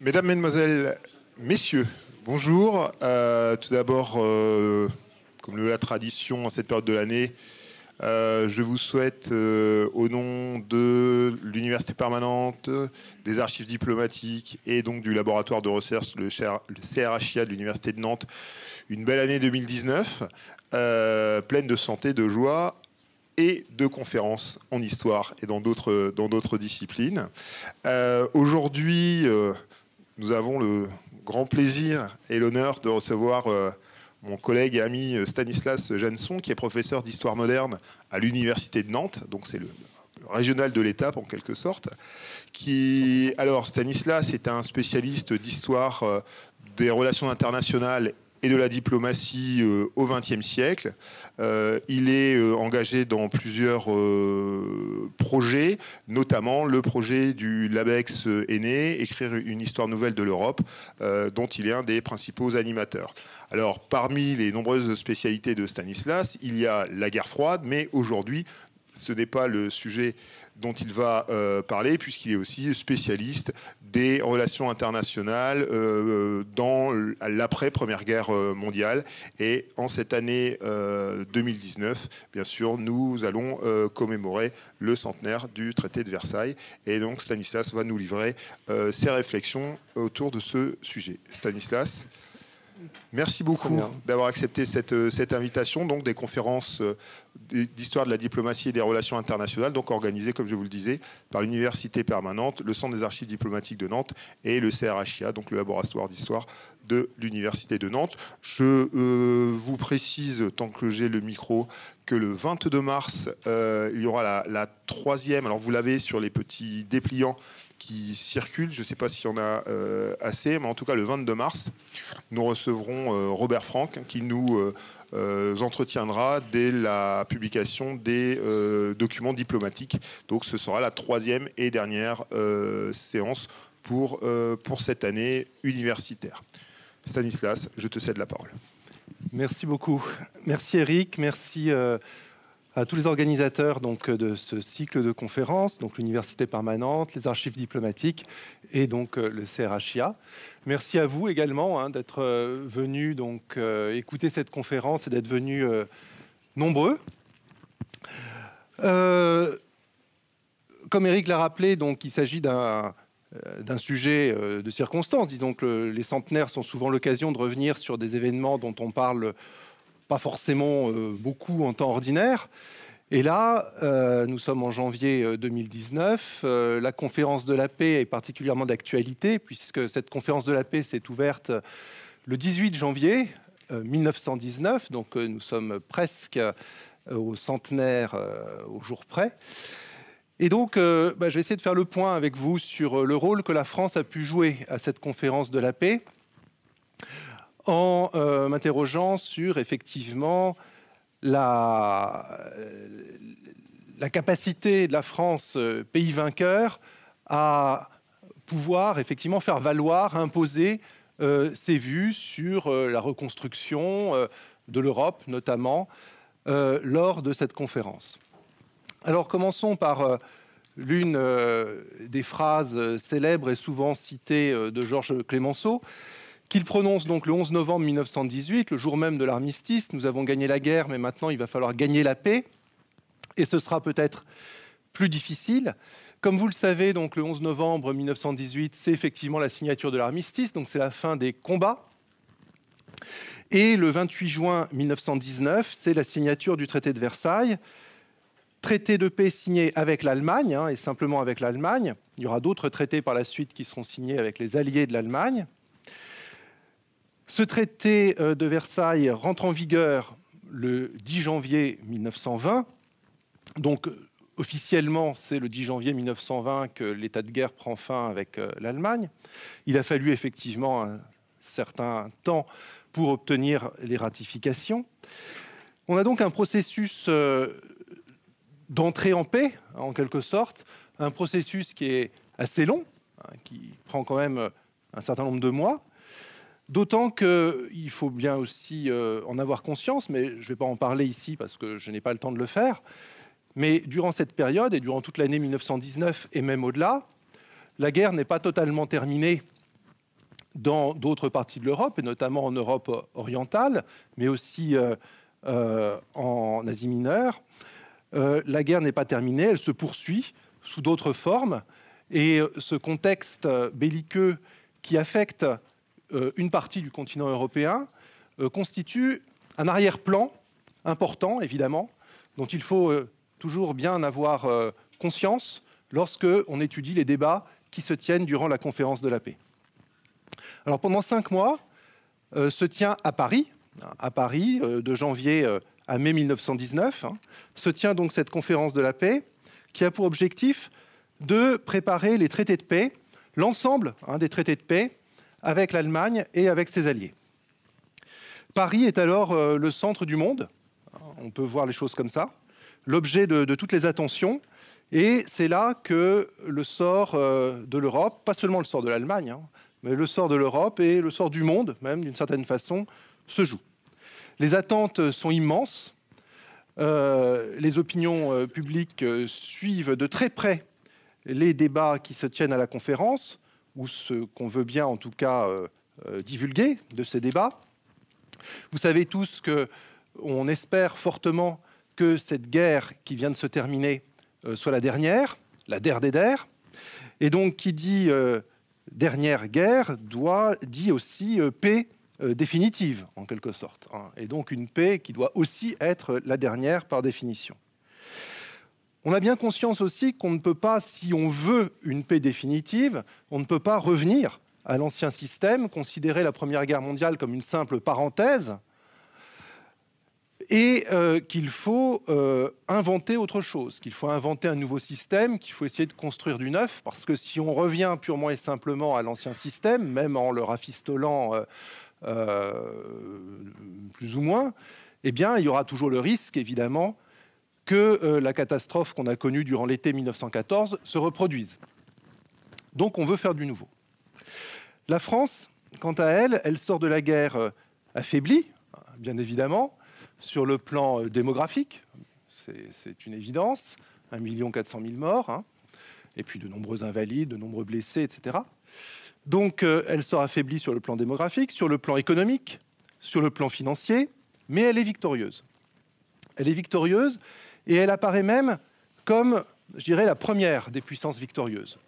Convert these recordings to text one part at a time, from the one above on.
Mesdames, Mesdemoiselles, Messieurs, bonjour. Euh, tout d'abord, euh, comme le la tradition en cette période de l'année, euh, je vous souhaite, au nom de l'Université permanente, des archives diplomatiques et donc du laboratoire de recherche, le, CRHIA de l'Université de Nantes, une belle année 2019, pleine de santé, de joie et de conférences en histoire et dans d'autres disciplines. Aujourd'hui, nous avons le grand plaisir et l'honneur de recevoir euh, mon collègue et ami euh, Stanislas Jansson, qui est professeur d'histoire moderne à l'Université de Nantes, donc c'est le régional de l'étape en quelque sorte. Qui, alors Stanislas est un spécialiste d'histoire euh, des relations internationales et de la diplomatie euh, au XXe siècle. Euh, il est euh, engagé dans plusieurs projets, notamment le projet du LABEX aîné, Écrire une histoire nouvelle de l'Europe, dont il est un des principaux animateurs. Alors, parmi les nombreuses spécialités de Stanislas, il y a la guerre froide, mais aujourd'hui, ce n'est pas le sujet dont il va euh, parler, puisqu'il est aussi spécialiste des relations internationales euh, euh, dans l'après-première guerre mondiale. Et en cette année 2019, bien sûr, nous allons commémorer le centenaire du traité de Versailles. Et donc Stanislas va nous livrer ses réflexions autour de ce sujet. Stanislas Merci beaucoup d'avoir accepté cette, euh, cette, invitation. Donc, des conférences euh, d'histoire de la diplomatie et des relations internationales, donc organisées, comme je vous le disais, par l'Université permanente, le Centre des archives diplomatiques de Nantes et le CRHIA, donc le laboratoire d'histoire de l'Université de Nantes. Je euh, vous précise, tant que j'ai le micro, que le 22 mars, il y aura la, la troisième, alors vous l'avez sur les petits dépliants qui circulent. Je ne sais pas s'il y en a euh, assez, mais en tout cas, le 22 mars, nous recevrons euh, Robert Franck hein, qui nous euh, entretiendra dès la publication des documents diplomatiques. Donc, ce sera la troisième et dernière séance pour, pour cette année universitaire. Stanislas, je te cède la parole. Merci beaucoup. Merci Eric, merci à tous les organisateurs donc, euh, de ce cycle de conférences, donc l'Université permanente, les archives diplomatiques et donc euh, le CRHIA. Merci à vous également hein, d'être euh, venus donc, écouter cette conférence et d'être venus nombreux. comme Eric l'a rappelé, donc, il s'agit d'un sujet de circonstance. Disons que les centenaires sont souvent l'occasion de revenir sur des événements dont on parle pas forcément euh, beaucoup en temps ordinaire. Et là, euh, nous sommes en janvier 2019. Euh, la conférence de la paix est particulièrement d'actualité, puisque cette conférence de la paix s'est ouverte le 18 janvier 1919. Donc nous sommes presque au centenaire, au jour près. Et donc, bah, je vais essayer de faire le point avec vous sur le rôle que la France a pu jouer à cette conférence de la paix en euh, m'interrogeant sur effectivement euh, la, capacité de la France, euh, pays vainqueur, à pouvoir effectivement faire valoir, imposer ses vues sur la reconstruction de l'Europe, notamment lors de cette conférence. Alors commençons par l'une des phrases célèbres et souvent citées de Georges Clémenceau, qu'il prononce donc le 11 novembre 1918, le jour même de l'armistice. Nous avons gagné la guerre, mais maintenant il va falloir gagner la paix. Et ce sera peut-être plus difficile. Comme vous le savez, donc le 11 novembre 1918, c'est effectivement la signature de l'armistice, donc c'est la fin des combats. Et le 28 juin 1919, c'est la signature du traité de Versailles, traité de paix signé avec l'Allemagne, hein, et simplement avec l'Allemagne. Il y aura d'autres traités par la suite qui seront signés avec les alliés de l'Allemagne. Ce traité euh, de Versailles rentre en vigueur le 10 janvier 1920. Donc euh, officiellement, c'est le 10 janvier 1920 que l'état de guerre prend fin avec euh, l'Allemagne. Il a fallu effectivement un certain temps pour obtenir les ratifications. On a donc un processus d'entrée en paix, en quelque sorte, un processus qui est assez long, hein, qui prend quand même un certain nombre de mois, D'autant qu'il faut bien aussi euh, en avoir conscience, mais je ne vais pas en parler ici parce que je n'ai pas le temps de le faire, mais durant cette période et durant toute l'année 1919 et même au-delà, la guerre n'est pas totalement terminée dans d'autres parties de l'Europe, et notamment en Europe orientale, mais aussi euh, euh, en Asie mineure. la guerre n'est pas terminée, elle se poursuit sous d'autres formes, et ce contexte belliqueux qui affecte euh, une partie du continent européen euh, constitue un arrière-plan important, évidemment, dont il faut euh, toujours bien avoir conscience lorsque on étudie les débats qui se tiennent durant la conférence de la paix. Alors pendant cinq mois, se tient à Paris, hein, à Paris de janvier à mai 1919, hein, se tient donc cette conférence de la paix qui a pour objectif de préparer les traités de paix, l'ensemble hein, des traités de paix avec l'Allemagne et avec ses alliés. Paris est alors euh, le centre du monde, on peut voir les choses comme ça, l'objet de, toutes les attentions, et c'est là que le sort euh, de l'Europe, pas seulement le sort de l'Allemagne, hein, mais le sort de l'Europe et le sort du monde, même d'une certaine façon, se joue. Les attentes sont immenses, euh, les opinions publiques suivent de très près les débats qui se tiennent à la conférence ou ce qu'on veut bien en tout cas euh, euh, divulguer de ces débats. Vous savez tous que on espère fortement que cette guerre qui vient de se terminer euh, soit la dernière, la der des der. Et donc qui dit dernière guerre doit dit aussi paix définitive en quelque sorte. Hein. Et donc une paix qui doit aussi être la dernière par définition. On a bien conscience aussi qu'on ne peut pas, si on veut une paix définitive, on ne peut pas revenir à l'ancien système, considérer la Première Guerre mondiale comme une simple parenthèse, et euh, qu'il faut euh, inventer autre chose, qu'il faut inventer un nouveau système, qu'il faut essayer de construire du neuf, parce que si on revient purement et simplement à l'ancien système, même en le rafistolant euh, plus ou moins, eh bien, il y aura toujours le risque, évidemment, que euh, la catastrophe qu'on a connue durant l'été 1914 se reproduise. Donc on veut faire du nouveau. La France, quant à elle, elle sort de la guerre euh, affaiblie, bien évidemment, sur le plan euh, démographique, c'est une évidence, 1 400 000 morts, hein. et puis de nombreux invalides, de nombreux blessés, etc. Donc elle sort affaiblie sur le plan démographique, sur le plan économique, sur le plan financier, mais elle est victorieuse. Elle est victorieuse et elle apparaît même comme, je dirais, la première des puissances victorieuses.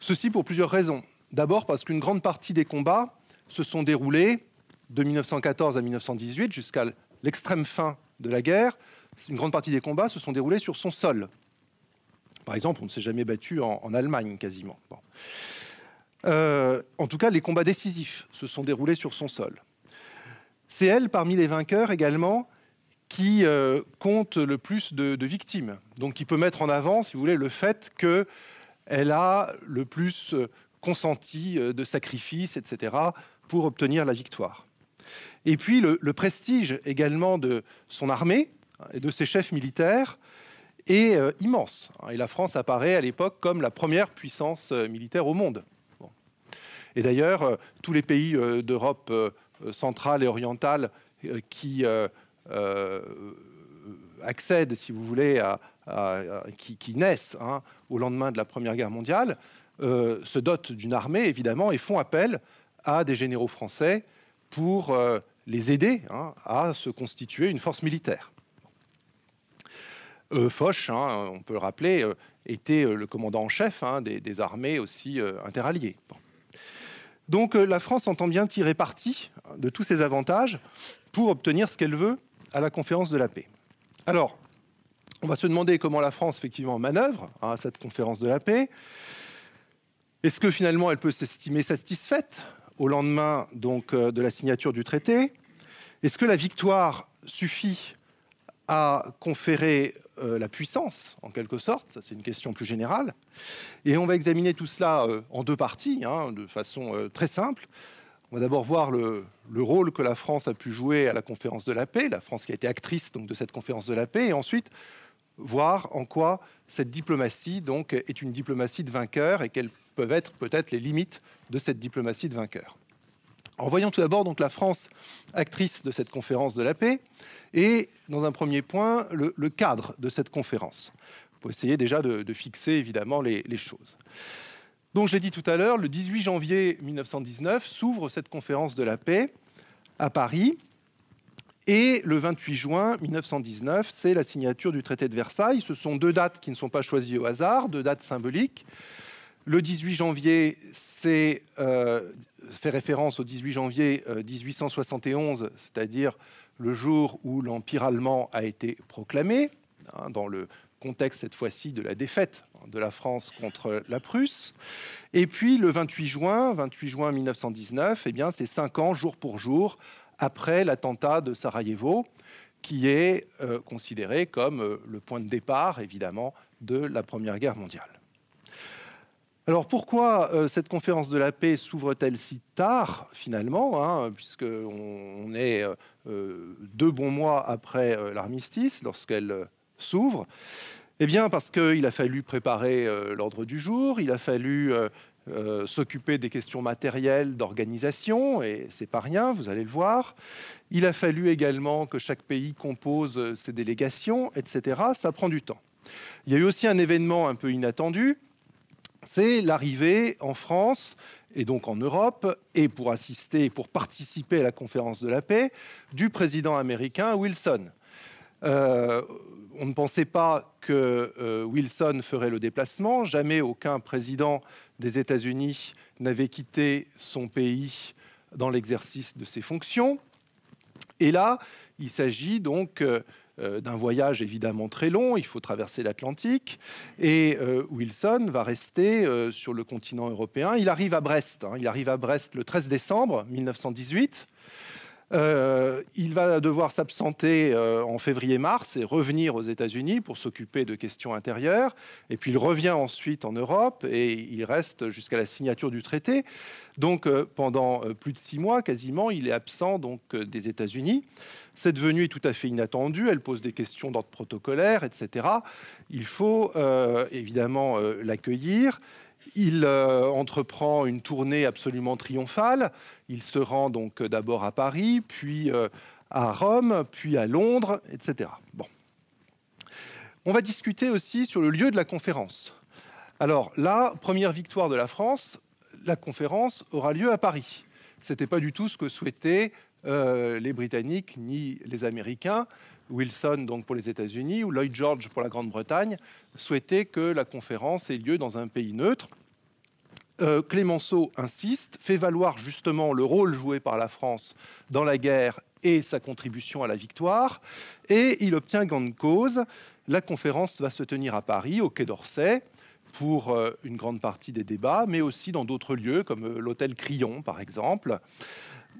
Ceci pour plusieurs raisons. D'abord parce qu'une grande partie des combats se sont déroulés de 1914 à 1918 jusqu'à l'extrême fin de la guerre. Une grande partie des combats se sont déroulés sur son sol. Par exemple, on ne s'est jamais battu en, Allemagne quasiment. Euh, en tout cas, les combats décisifs se sont déroulés sur son sol. C'est elle, parmi les vainqueurs également, qui euh, compte le plus de, victimes. Donc qui peut mettre en avant, si vous voulez, le fait qu'elle a le plus euh, consenti euh, de sacrifices, etc., pour obtenir la victoire. Et puis le, prestige également de son armée hein, et de ses chefs militaires est immense. Et la France apparaît à l'époque comme la première puissance militaire au monde. Et d'ailleurs, tous les pays d'Europe centrale et orientale qui euh, accèdent, si vous voulez, à, qui, naissent hein, au lendemain de la Première Guerre mondiale, euh, se dotent d'une armée, évidemment, et font appel à des généraux français pour euh, les aider hein, à se constituer une force militaire. Foch, hein, on peut le rappeler, était le commandant en chef des, armées aussi interalliées. Donc la France entend bien tirer parti de tous ces avantages pour obtenir ce qu'elle veut, à la conférence de la paix. Alors, on va se demander comment la France effectivement manœuvre hein, à cette conférence de la paix. Est-ce que finalement elle peut s'estimer satisfaite au lendemain donc euh, de la signature du traité Est-ce que la victoire suffit à conférer euh, la puissance, en quelque sorte Ça, c'est une question plus générale. Et on va examiner tout cela euh, en deux parties, hein, de façon très simple. On va d'abord voir le, rôle que la France a pu jouer à la conférence de la paix, la France qui a été actrice donc, de cette conférence de la paix, et ensuite voir en quoi cette diplomatie donc, est une diplomatie de vainqueur et quelles peuvent être peut-être les limites de cette diplomatie de vainqueur. En voyant tout d'abord donc la France actrice de cette conférence de la paix et dans un premier point le, cadre de cette conférence pour essayer déjà de, fixer évidemment les choses. Donc, je l'ai dit tout à l'heure, le 18 janvier 1919 s'ouvre cette conférence de la paix à Paris. Et le 28 juin 1919, c'est la signature du traité de Versailles. Ce sont deux dates qui ne sont pas choisies au hasard, deux dates symboliques. Le 18 janvier, c'est euh, fait référence au 18 janvier 1871, euh, c'est-à-dire le jour où l'Empire allemand a été proclamé, hein, dans le contexte cette fois-ci de la défaite de la France contre la Prusse. Et puis le 28 juin, 28 juin 1919, eh bien c'est cinq ans jour pour jour après l'attentat de Sarajevo, qui est euh, considéré comme euh, le point de départ, évidemment, de la Première Guerre mondiale. Alors pourquoi euh, cette conférence de la paix s'ouvre-t-elle si tard finalement, hein, puisque on, est deux bons mois après l'armistice, lorsqu'elle s'ouvre Eh bien parce qu'il a fallu préparer euh, l'ordre du jour, il a fallu euh, euh, s'occuper des questions matérielles d'organisation, et c'est pas rien, vous allez le voir. Il a fallu également que chaque pays compose ses délégations, etc. Ça prend du temps. Il y a eu aussi un événement un peu inattendu, c'est l'arrivée en France et donc en Europe, et pour assister pour participer à la conférence de la paix, du président américain Wilson on ne pensait pas que euh, Wilson ferait le déplacement. Jamais aucun président des États-Unis n'avait quitté son pays dans l'exercice de ses fonctions. Et là, il s'agit donc euh, euh, d'un voyage évidemment très long. Il faut traverser l'Atlantique. Et Wilson va rester sur le continent européen. Il arrive à Brest. Hein. Il arrive à Brest le 13 décembre 1918. Euh, il va devoir s'absenter euh, en février-mars et revenir aux États-Unis pour s'occuper de questions intérieures. Et puis il revient ensuite en Europe et il reste jusqu'à la signature du traité. Donc euh, pendant plus de six mois quasiment, il est absent donc des États-Unis. Cette venue est tout à fait inattendue. Elle pose des questions d'ordre protocolaire, etc. Il faut évidemment l'accueillir. Il euh, entreprend une tournée absolument triomphale. Il se rend donc euh, d'abord à Paris, puis euh, à Rome, puis à Londres, etc. On va discuter aussi sur le lieu de la conférence. Alors la première victoire de la France, la conférence aura lieu à Paris. Ce n'était pas du tout ce que souhaitaient les Britanniques ni les Américains. Wilson donc pour les États-Unis ou Lloyd George pour la Grande-Bretagne souhaitaient que la conférence ait lieu dans un pays neutre. Euh, Clémenceau insiste, fait valoir justement le rôle joué par la France dans la guerre et sa contribution à la victoire, et il obtient gain de cause. La conférence va se tenir à Paris, au Quai d'Orsay, pour euh, une grande partie des débats, mais aussi dans d'autres lieux, comme euh, l'hôtel Crillon, par exemple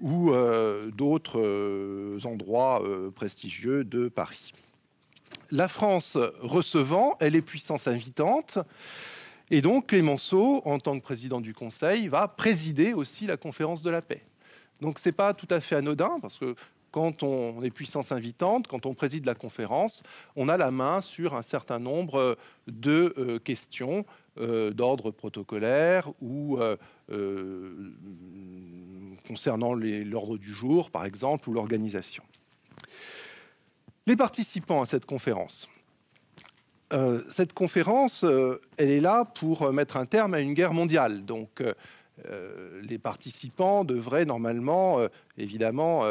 ou euh, d'autres euh, endroits euh, prestigieux de Paris. La France recevant, elle est puissance invitante. Et donc Clémenceau, en tant que président du Conseil, va présider aussi la conférence de la paix. Donc ce n'est pas tout à fait anodin, parce que quand on est puissance invitante, quand on préside la conférence, on a la main sur un certain nombre de questions euh, d'ordre protocolaire ou euh, euh, concernant l'ordre du jour, par exemple, ou l'organisation. Les participants à cette conférence. cette conférence, elle est là pour mettre un terme à une guerre mondiale. Donc, les participants devraient normalement, évidemment,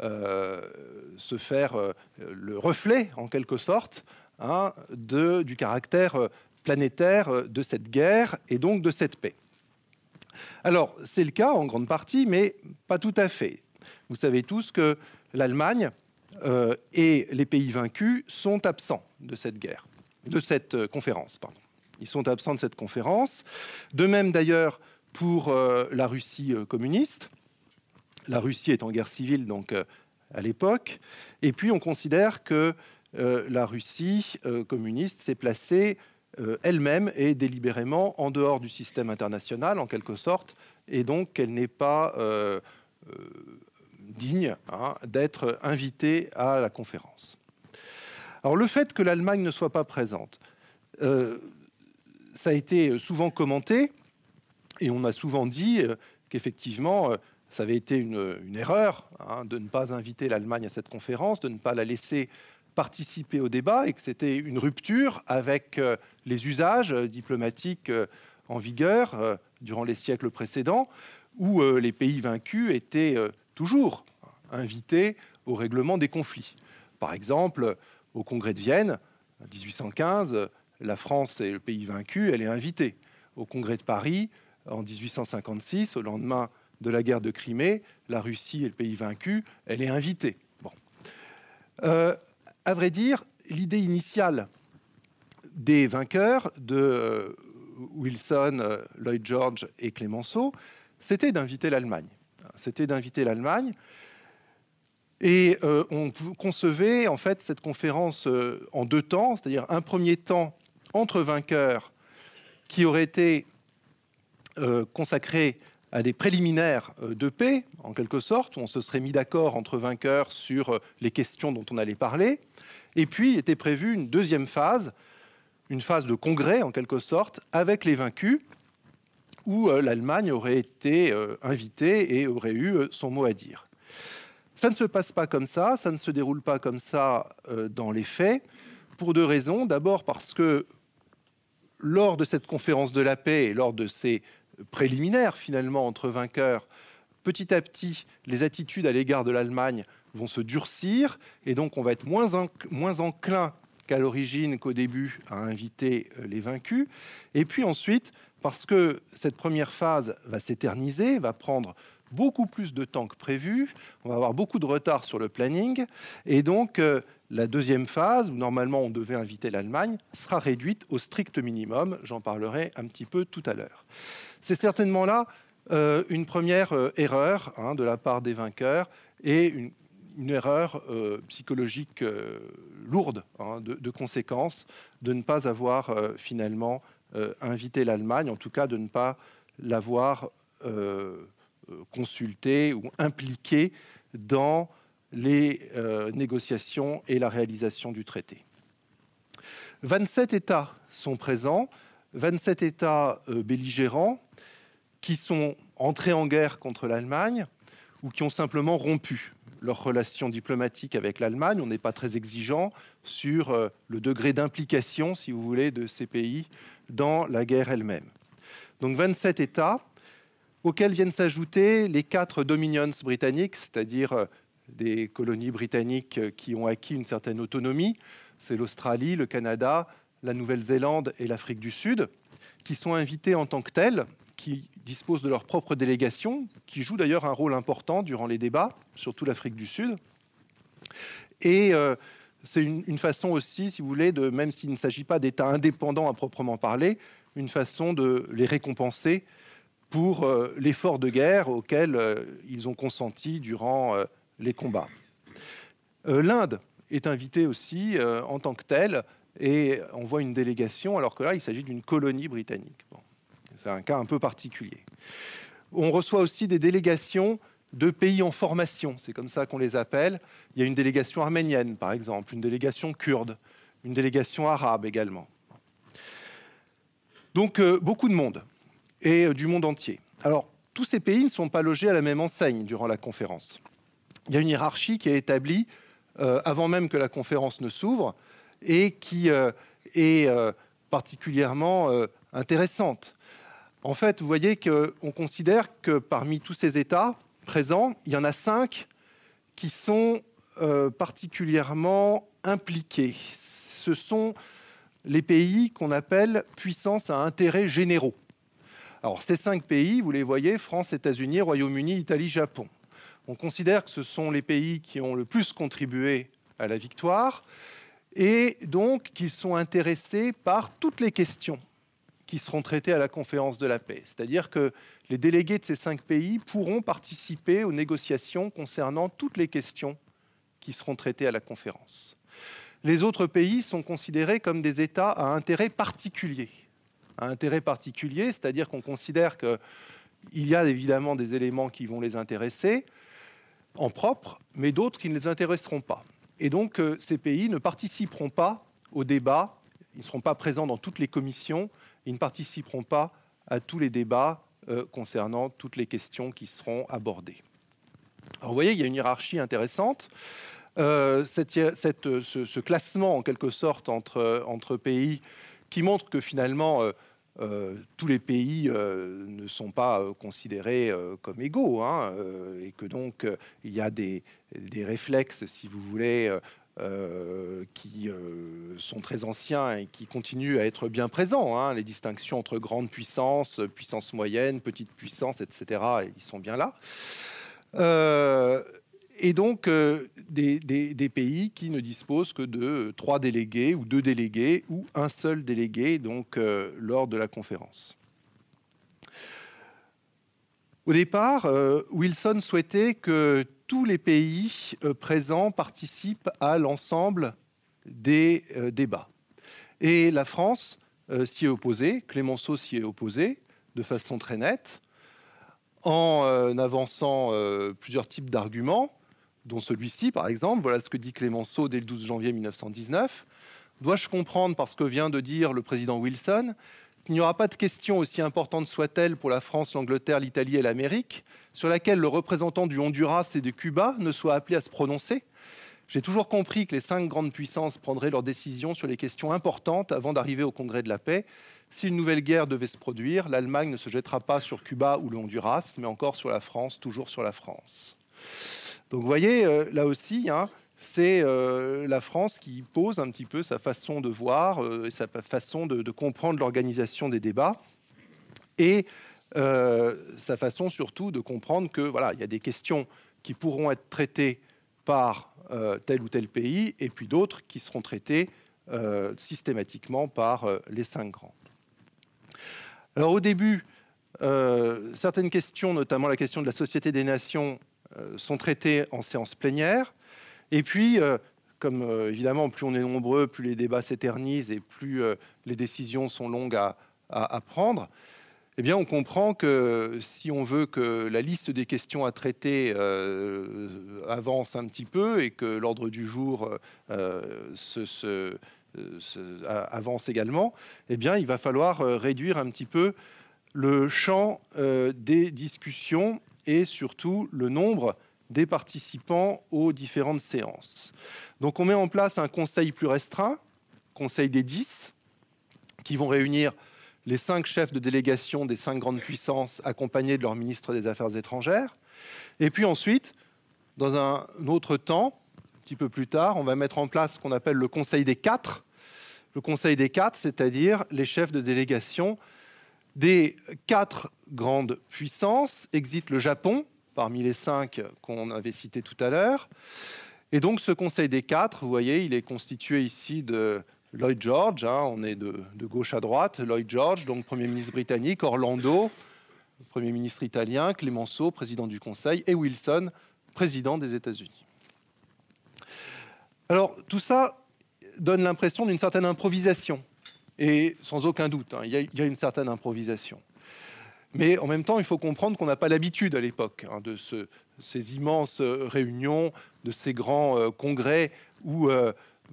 se faire le reflet, en quelque sorte, hein, de, du caractère planétaire euh, de cette guerre et donc de cette paix. Alors, c'est le cas en grande partie, mais pas tout à fait. Vous savez tous que l'Allemagne euh, et les pays vaincus sont absents de cette guerre, de cette euh, conférence, pardon. Ils sont absents de cette conférence. De même d'ailleurs pour la Russie communiste. La Russie est en guerre civile donc à l'époque. Et puis on considère que la Russie communiste s'est placée euh, elle-même est délibérément en dehors du système international, en quelque sorte, et donc qu'elle n'est pas euh, euh, digne hein, d'être invitée à la conférence. Alors le fait que l'Allemagne ne soit pas présente, ça a été souvent commenté, et on a souvent dit qu'effectivement, ça avait été une, erreur hein, de ne pas inviter l'Allemagne à cette conférence, de ne pas la laisser participer au débat et que c'était une rupture avec euh, les usages euh, diplomatiques euh, en vigueur durant les siècles précédents, où les pays vaincus étaient toujours invités au règlement des conflits. Par exemple, au Congrès de Vienne, en 1815, la France est le pays vaincu, elle est invitée. Au Congrès de Paris, en 1856, au lendemain de la guerre de Crimée, la Russie est le pays vaincu, elle est invitée. Bon à vrai dire, l'idée initiale des vainqueurs de euh, Wilson, euh, Lloyd George et Clemenceau, c'était d'inviter l'Allemagne. C'était d'inviter l'Allemagne. Et euh, on concevait en fait cette conférence en deux temps, c'est-à-dire un premier temps entre vainqueurs qui aurait été consacré à des préliminaires euh, de paix, en quelque sorte, où on se serait mis d'accord entre vainqueurs sur euh, les questions dont on allait parler. Et puis était prévu une deuxième phase, une phase de congrès, en quelque sorte, avec les vaincus, où euh, l'Allemagne aurait été invitée et aurait eu son mot à dire. Ça ne se passe pas comme ça, ça ne se déroule pas comme ça dans les faits, pour deux raisons. D'abord parce que lors de cette conférence de la paix et lors de ces préliminaire finalement entre vainqueurs. Petit à petit, les attitudes à l'égard de l'Allemagne vont se durcir et donc on va être moins, moins enclin qu'à l'origine, qu'au début, à inviter euh, les vaincus. Et puis ensuite, parce que cette première phase va s'éterniser, va prendre beaucoup plus de temps que prévu, on va avoir beaucoup de retard sur le planning, et donc euh, la deuxième phase, où normalement on devait inviter l'Allemagne, sera réduite au strict minimum. J'en parlerai un petit peu tout à l'heure. C'est certainement là euh, une première euh, erreur hein, de la part des vainqueurs et une, erreur euh, psychologique lourde hein, de, conséquence conséquences de ne pas avoir finalement invité l'Allemagne, en tout cas de ne pas l'avoir consultée ou impliquée dans les euh, négociations et la réalisation du traité. 27 États sont présents, 27 États euh, belligérants qui sont entrés en guerre contre l'Allemagne ou qui ont simplement rompu leurs relations diplomatiques avec l'Allemagne. On n'est pas très exigeant sur euh, le degré d'implication, si vous voulez, de ces pays dans la guerre elle-même. Donc 27 États auxquels viennent s'ajouter les quatre dominions britanniques, c'est-à-dire des colonies britanniques qui ont acquis une certaine autonomie. C'est l'Australie, le Canada, la Nouvelle-Zélande et l'Afrique du Sud, qui sont invités en tant que tels, qui disposent de leur propre délégation, qui joue d'ailleurs un rôle important durant les débats, surtout l'Afrique du Sud. Et euh, c'est une, façon aussi, si vous voulez, de, même s'il ne s'agit pas d'États indépendants à proprement parler, une façon de les récompenser pour euh, l'effort de guerre auquel euh, ils ont consenti durant les combats. Euh, L'Inde est invitée aussi euh, en tant que telle et on voit une délégation alors que là, il s'agit d'une colonie britannique. C'est un cas un peu particulier. On reçoit aussi des délégations de pays en formation, c'est comme ça qu'on les appelle. Il y a une délégation arménienne, par exemple, une délégation kurde, une délégation arabe également. Donc euh, beaucoup de monde, et du monde entier. Alors, tous ces pays ne sont pas logés à la même enseigne durant la conférence il y a une hiérarchie qui est établie euh, avant même que la conférence ne s'ouvre et qui euh, est euh, particulièrement intéressante. En fait, vous voyez qu'on considère que parmi tous ces États présents, il y en a cinq qui sont particulièrement impliqués. Ce sont les pays qu'on appelle puissances à intérêts généraux. Alors, ces cinq pays, vous les voyez, France, États-Unis, Royaume-Uni, Italie, Japon. On considère que ce sont les pays qui ont le plus contribué à la victoire et donc qu'ils sont intéressés par toutes les questions qui seront traitées à la conférence de la paix. C'est-à-dire que les délégués de ces cinq pays pourront participer aux négociations concernant toutes les questions qui seront traitées à la conférence. Les autres pays sont considérés comme des États à intérêt particulier. À intérêt particulier, c'est-à-dire qu'on considère qu'il y a évidemment des éléments qui vont les intéresser, en propre, mais d'autres qui ne les intéresseront pas. Et donc, euh, ces pays ne participeront pas au débat, ils ne seront pas présents dans toutes les commissions, ils ne participeront pas à tous les débats euh, concernant toutes les questions qui seront abordées. Alors, vous voyez, il y a une hiérarchie intéressante. Euh, ce, classement, en quelque sorte, entre, entre pays qui montre que finalement, euh, tous les pays euh, ne sont pas euh, considérés comme égaux hein, et que donc il y a des, réflexes, si vous voulez, qui sont très anciens et qui continuent à être bien présents. Hein, les distinctions entre grande puissance, puissance moyenne, petite puissance, etc., ils sont bien là et donc euh, des, pays qui ne disposent que de trois délégués ou deux délégués ou un seul délégué donc euh, lors de la conférence. Au départ, euh, Wilson souhaitait que tous les pays présents participent à l'ensemble des débats. Et la France s'y est opposée, Clémenceau s'y est opposé de façon très nette en avançant plusieurs types d'arguments dont celui-ci, par exemple. Voilà ce que dit Clémenceau dès le 12 janvier 1919. Dois-je comprendre, par ce que vient de dire le président Wilson, qu'il n'y aura pas de question aussi importante soit-elle pour la France, l'Angleterre, l'Italie et l'Amérique, sur laquelle le représentant du Honduras et de Cuba ne soit appelé à se prononcer J'ai toujours compris que les cinq grandes puissances prendraient leurs décisions sur les questions importantes avant d'arriver au Congrès de la paix. Si une nouvelle guerre devait se produire, l'Allemagne ne se jettera pas sur Cuba ou le Honduras, mais encore sur la France, toujours sur la France. Donc vous voyez, euh, là aussi, hein, c'est euh, la France qui pose un petit peu sa façon de voir, euh, sa façon de, comprendre l'organisation des débats et sa façon surtout de comprendre que voilà, il y a des questions qui pourront être traitées par tel ou tel pays et puis d'autres qui seront traitées systématiquement par les cinq grands. Alors au début, certaines questions, notamment la question de la Société des Nations, euh, sont traités en séance plénière. Et puis, euh, comme euh, évidemment, plus on est nombreux, plus les débats s'éternisent et plus les décisions sont longues à, prendre, eh bien, on comprend que si on veut que la liste des questions à traiter avance un petit peu et que l'ordre du jour se, avance également, eh bien, il va falloir réduire un petit peu le champ des discussions et surtout le nombre des participants aux différentes séances. Donc on met en place un conseil plus restreint, conseil des 10, qui vont réunir les cinq chefs de délégation des cinq grandes puissances accompagnés de leurs ministres des Affaires étrangères. Et puis ensuite, dans un autre temps, un petit peu plus tard, on va mettre en place ce qu'on appelle le Conseil des quatre. Le Conseil des quatre, c'est-à-dire les chefs de délégation des quatre grandes puissances, exit le Japon, parmi les cinq qu'on avait cités tout à l'heure. Et donc ce Conseil des quatre, vous voyez, il est constitué ici de Lloyd George, hein, on est de, de, gauche à droite, Lloyd George, donc Premier ministre britannique, Orlando, Premier ministre italien, Clemenceau, président du Conseil, et Wilson, président des États-Unis. Alors tout ça donne l'impression d'une certaine improvisation et sans aucun doute, hein, il, y a, une certaine improvisation. Mais en même temps, il faut comprendre qu'on n'a pas l'habitude à l'époque hein, de ces immenses euh, réunions, de ces grands euh, congrès où euh,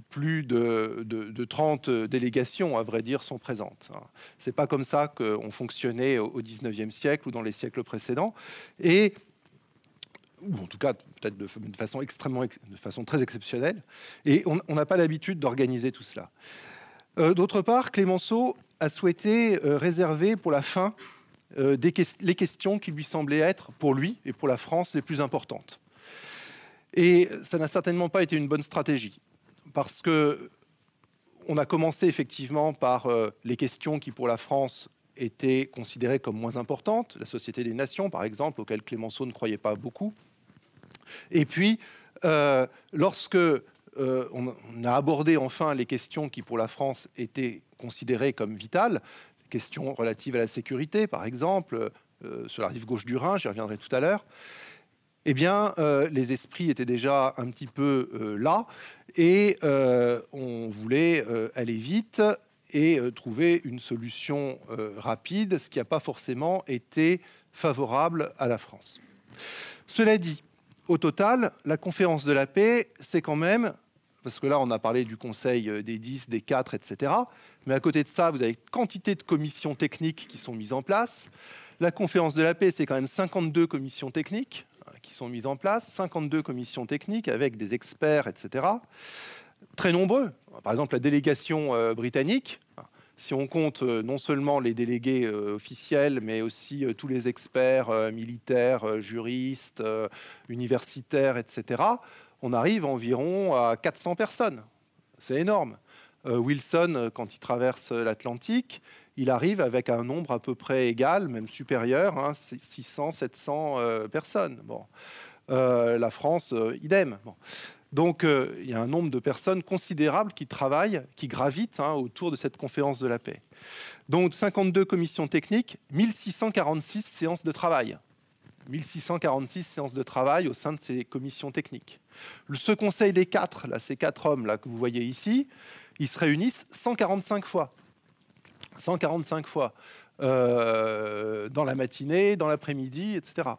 plus de, 30 délégations, à vrai dire, sont présentes. Hein. C'est pas comme ça qu'on fonctionnait au, XIXe 19e siècle ou dans les siècles précédents. Et ou en tout cas peut-être de, de, façon extrêmement, de façon très exceptionnelle. Et on n'a pas l'habitude d'organiser tout cela. Euh, d'autre part, Clémenceau a souhaité euh, réserver pour la fin euh, les questions qui lui semblaient être, pour lui et pour la France, les plus importantes. Et ça n'a certainement pas été une bonne stratégie, parce que on a commencé effectivement par les questions qui, pour la France, étaient considérées comme moins importantes, la Société des Nations, par exemple, auxquelles Clémenceau ne croyait pas beaucoup. Et puis, lorsque euh, on, a abordé enfin les questions qui, pour la France, étaient considérées comme vitales, questions relatives à la sécurité, par exemple, euh, sur la rive gauche du Rhin, j'y reviendrai tout à l'heure, eh bien, euh, les esprits étaient déjà un petit peu là et on voulait aller vite et trouver une solution rapide, ce qui n'a pas forcément été favorable à la France. Cela dit, au total, la conférence de la paix, c'est quand même parce que là, on a parlé du Conseil euh, des 10, des 4, etc. Mais à côté de ça, vous avez quantité de commissions techniques qui sont mises en place. La conférence de la paix, c'est quand même 52 commissions techniques euh, qui sont mises en place, 52 commissions techniques avec des experts, etc. Très nombreux. Par exemple, la délégation euh, britannique, si on compte non seulement les délégués officiels, mais aussi tous les experts militaires, juristes, universitaires, etc., on arrive environ à 400 personnes. C'est énorme. Euh, Wilson, euh, quand il traverse euh, l'Atlantique, il arrive avec un nombre à peu près égal, même supérieur, 600, hein, 700 personnes. Bon. la France, idem. Donc il y a un nombre de personnes considérables qui travaillent, qui gravitent hein, autour de cette conférence de la paix. Donc 52 commissions techniques, 1646 séances de travail. 1646 séances de travail au sein de ces commissions techniques. Ce conseil des quatre, là, ces quatre hommes là, que vous voyez ici, ils se réunissent 145 fois. 145 fois euh, dans la matinée, dans l'après-midi, etc.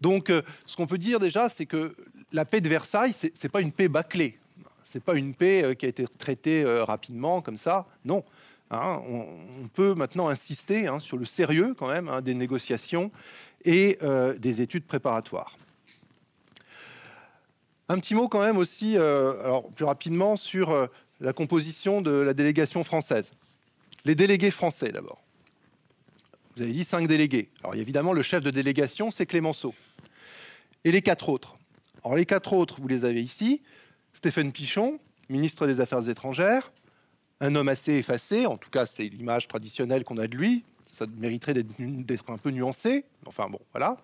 Donc, euh, ce qu'on peut dire déjà, c'est que la paix de Versailles, ce n'est pas une paix bâclée. Ce n'est pas une paix euh, qui a été traitée rapidement, comme ça. Non, Hein, on, peut maintenant insister hein, sur le sérieux quand même hein, des négociations et euh, des études préparatoires. Un petit mot quand même aussi, euh, alors plus rapidement, sur euh, la composition de la délégation française. Les délégués français d'abord. Vous avez dit cinq délégués. Alors évidemment, le chef de délégation, c'est Clémenceau. Et les quatre autres. Alors les quatre autres, vous les avez ici. Stéphane Pichon, ministre des Affaires étrangères un homme assez effacé, en tout cas c'est l'image traditionnelle qu'on a de lui, ça mériterait d'être un peu nuancé, enfin bon voilà.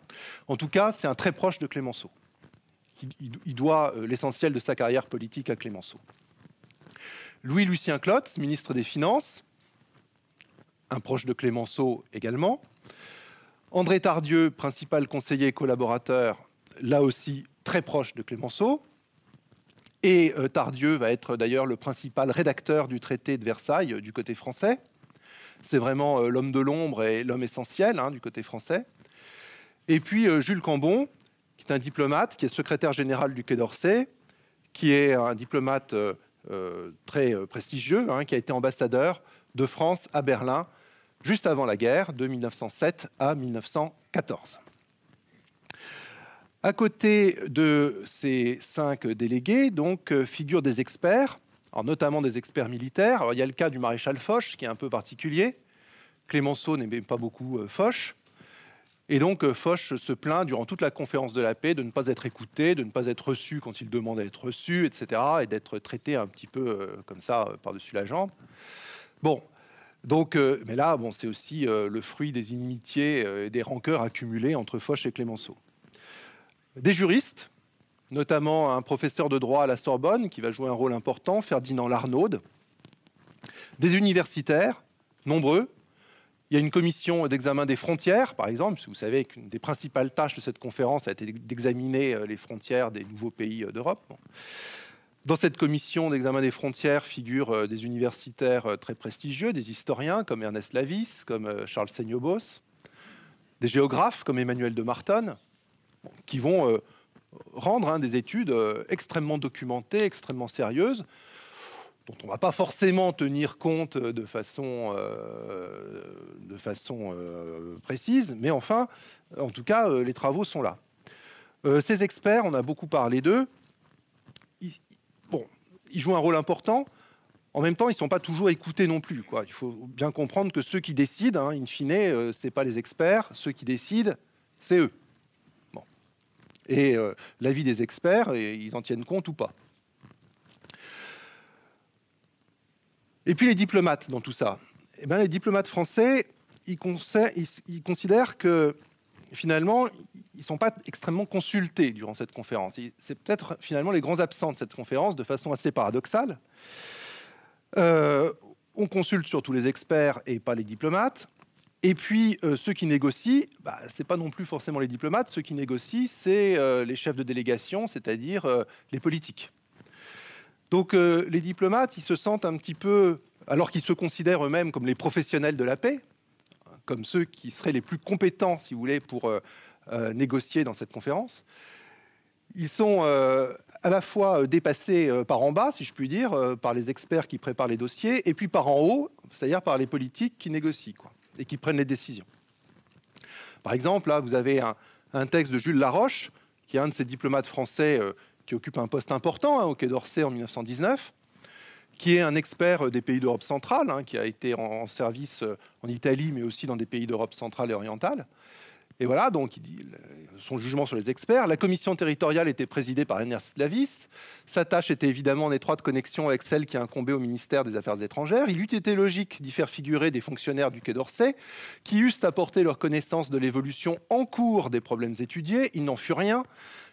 En tout cas c'est un très proche de Clémenceau. Il doit euh, l'essentiel de sa carrière politique à Clémenceau. Louis-Lucien Clotz, ministre des Finances, un proche de Clémenceau également. André Tardieu, principal conseiller collaborateur, là aussi très proche de Clémenceau. Et euh, Tardieu va être euh, d'ailleurs le principal rédacteur du traité de Versailles euh, du côté français. C'est vraiment l'homme de l'ombre et l'homme essentiel hein, du côté français. Et puis Jules Cambon, qui est un diplomate, qui est secrétaire général du Quai d'Orsay, qui est un diplomate très prestigieux, hein, qui a été ambassadeur de France à Berlin juste avant la guerre, de 1907 à 1914. À côté de ces cinq délégués, donc, euh, figurent des experts, notamment des experts militaires. il y a le cas du maréchal Foch, qui est un peu particulier. Clémenceau même pas beaucoup euh, Foch. Et donc euh, Foch se plaint durant toute la conférence de la paix de ne pas être écouté, de ne pas être reçu quand il demande à être reçu, etc., et d'être traité un petit peu comme ça par-dessus la jambe. Bon, donc, mais là, c'est aussi le fruit des inimitiés et des rancœurs accumulées entre Foch et Clémenceau des juristes, notamment un professeur de droit à la Sorbonne qui va jouer un rôle important, Ferdinand Larnaud, des universitaires, nombreux. Il y a une commission d'examen des frontières, par exemple, vous savez qu'une des principales tâches de cette conférence a été d'examiner euh, les frontières des nouveaux pays euh, d'Europe. Dans cette commission d'examen des frontières figurent euh, des universitaires très prestigieux, des historiens comme Ernest Lavis, comme Charles Seignobos, des géographes comme Emmanuel de Martonne qui vont euh, rendre hein, des études euh, extrêmement documentées, extrêmement sérieuses, dont on ne va pas forcément tenir compte euh, de façon, de façon précise, mais enfin, en tout cas, les travaux sont là. ces experts, on a beaucoup parlé d'eux, ils, bon, ils jouent un rôle important, en même temps, ils ne sont pas toujours écoutés non plus. Quoi. Il faut bien comprendre que ceux qui décident, hein, in fine, ce n'est pas les experts, ceux qui décident, c'est eux et euh, l'avis des experts, ils en tiennent compte ou pas. Et puis les diplomates dans tout ça. Eh bien, les diplomates français, ils, considèrent que finalement, ils ne sont pas extrêmement consultés durant cette conférence. C'est peut-être finalement les grands absents de cette conférence de façon assez paradoxale. Euh, on consulte surtout les experts et pas les diplomates. Et puis, euh, ceux qui négocient, bah, ce n'est pas non plus forcément les diplomates, ceux qui négocient, c'est euh, les chefs de délégation, c'est-à-dire euh, les politiques. Donc, les diplomates, ils se sentent un petit peu, alors qu'ils se considèrent eux-mêmes comme les professionnels de la paix, hein, comme ceux qui seraient les plus compétents, si vous voulez, pour négocier dans cette conférence, ils sont à la fois dépassés par en bas, si je puis dire, par les experts qui préparent les dossiers, et puis par en haut, c'est-à-dire par les politiques qui négocient. Quoi et qui prennent les décisions. Par exemple, là, vous avez un, texte de Jules Laroche, qui est un de ces diplomates français euh, qui occupe un poste important hein, au Quai d'Orsay en 1919, qui est un expert euh, des pays d'Europe centrale, hein, qui a été en service euh, en Italie, mais aussi dans des pays d'Europe centrale et orientale, et voilà, donc il dit son jugement sur les experts. La commission territoriale était présidée par Ernest Lavis. Sa tâche était évidemment en étroite connexion avec celle qui incombait au ministère des Affaires étrangères. Il eût été logique d'y faire figurer des fonctionnaires du Quai d'Orsay qui eussent apporté leur connaissance de l'évolution en cours des problèmes étudiés. Il n'en fut rien.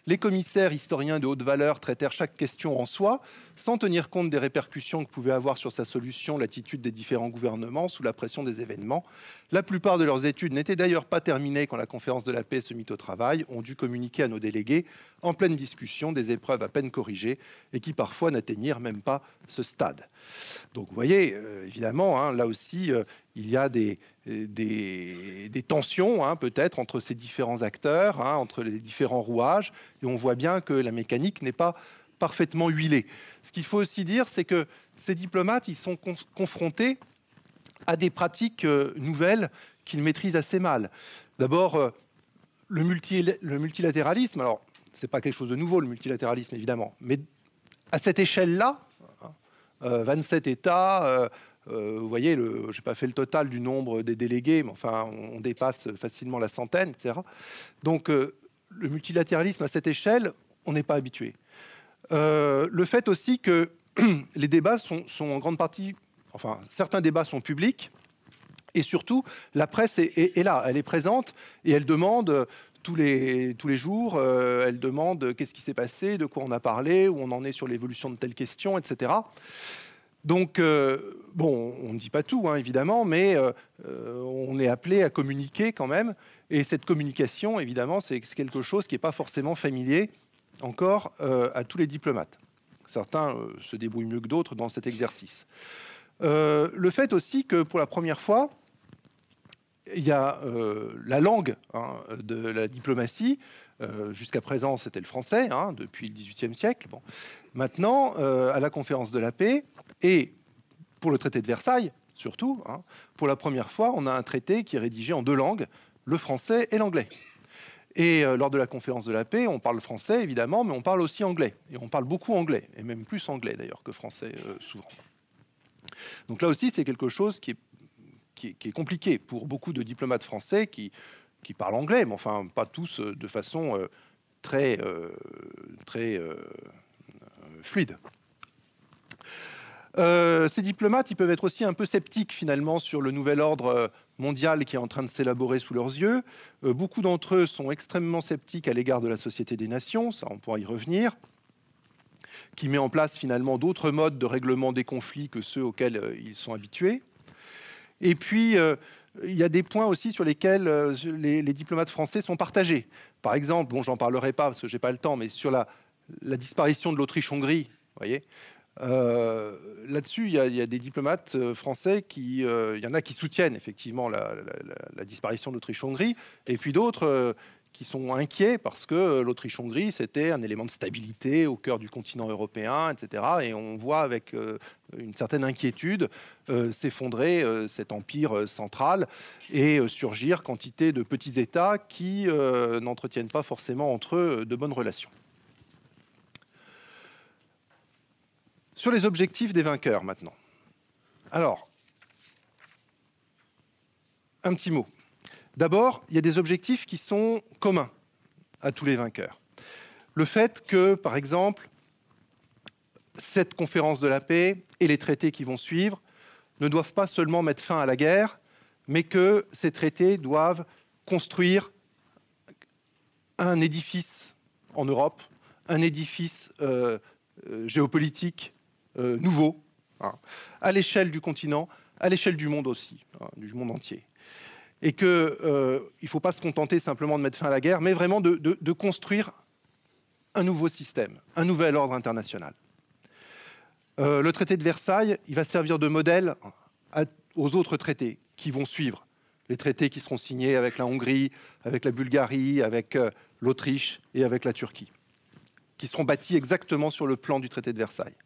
Les commissaires historiens de haute valeur traitèrent chaque question en soi, sans tenir compte des répercussions que pouvait avoir sur sa solution l'attitude des différents gouvernements sous la pression des événements. La plupart de leurs études n'étaient d'ailleurs pas terminées quand la conférence de la paix se mit au travail, ont dû communiquer à nos délégués en pleine discussion des épreuves à peine corrigées et qui parfois n'atteignirent même pas ce stade. Donc vous voyez, euh, évidemment, hein, là aussi, euh, il y a des, euh, des, tensions hein, peut-être entre ces différents acteurs, hein, entre les différents rouages, et on voit bien que la mécanique n'est pas parfaitement huilée. Ce qu'il faut aussi dire, c'est que ces diplomates, ils sont confrontés à des pratiques nouvelles qu'ils maîtrisent assez mal. D'abord, euh, le, multilatéralisme, alors n'est pas quelque chose de nouveau le multilatéralisme évidemment, mais à cette échelle-là, 27 hein, euh, États, euh, vous voyez, je n'ai pas fait le total du nombre des délégués, mais enfin on, dépasse facilement la centaine, etc. Donc le multilatéralisme à cette échelle, on n'est pas habitué. le fait aussi que les débats sont, en grande partie, enfin certains débats sont publics, et surtout, la presse est, là, elle est présente et elle demande euh, tous les, tous les jours, euh, elle demande qu'est-ce qui s'est passé, de quoi on a parlé, où on en est sur l'évolution de telles questions, etc. Donc, euh, bon, on ne dit pas tout, hein, évidemment, mais on est appelé à communiquer quand même. Et cette communication, évidemment, c'est quelque chose qui n'est pas forcément familier encore à tous les diplomates. Certains se débrouillent mieux que d'autres dans cet exercice. le fait aussi que pour la première fois, il y a euh, la langue hein, de la diplomatie. Euh, jusqu'à présent, c'était le français, hein, depuis le XVIIIe siècle. Bon. Maintenant, euh, à la conférence de la paix, et pour le traité de Versailles, surtout, hein, pour la première fois, on a un traité qui est rédigé en deux langues, le français et l'anglais. Et lors de la conférence de la paix, on parle français, évidemment, mais on parle aussi anglais. Et on parle beaucoup anglais, et même plus anglais, d'ailleurs, que français, souvent. Donc là aussi, c'est quelque chose qui est qui, est compliqué pour beaucoup de diplomates français qui, parlent anglais, mais enfin pas tous euh, de façon euh, très, euh, fluide. ces diplomates, ils peuvent être aussi un peu sceptiques finalement sur le nouvel ordre mondial qui est en train de s'élaborer sous leurs yeux. beaucoup d'entre eux sont extrêmement sceptiques à l'égard de la Société des Nations, ça on pourra y revenir, qui met en place finalement d'autres modes de règlement des conflits que ceux auxquels ils sont habitués. Et puis, euh, il y a des points aussi sur lesquels euh, les, diplomates français sont partagés. Par exemple, bon, j'en parlerai pas parce que j'ai pas le temps, mais sur la, disparition de l'Autriche-Hongrie, voyez. Euh, là-dessus, il y, a des diplomates français qui, il y en a qui soutiennent effectivement la, disparition de l'Autriche-Hongrie, et puis d'autres qui sont inquiets parce que l'Autriche-Hongrie, c'était un élément de stabilité au cœur du continent européen, etc. Et on voit avec euh, une certaine inquiétude euh, s'effondrer euh, cet empire central et surgir quantité de petits États qui n'entretiennent pas forcément entre eux de bonnes relations. Sur les objectifs des vainqueurs maintenant. Alors, un petit mot. D'abord, il y a des objectifs qui sont communs à tous les vainqueurs. Le fait que, par exemple, cette conférence de la paix et les traités qui vont suivre ne doivent pas seulement mettre fin à la guerre, mais que ces traités doivent construire un édifice en Europe, un édifice euh, euh, géopolitique euh, nouveau, hein, à l'échelle du continent, à l'échelle du monde aussi, hein, du monde entier et qu'il euh, ne faut pas se contenter simplement de mettre fin à la guerre, mais vraiment de, construire un nouveau système, un nouvel ordre international. Euh, le traité de Versailles, il va servir de modèle aux autres traités qui vont suivre, les traités qui seront signés avec la Hongrie, avec la Bulgarie, avec euh, l'Autriche et avec la Turquie, qui seront bâtis exactement sur le plan du traité de Versailles.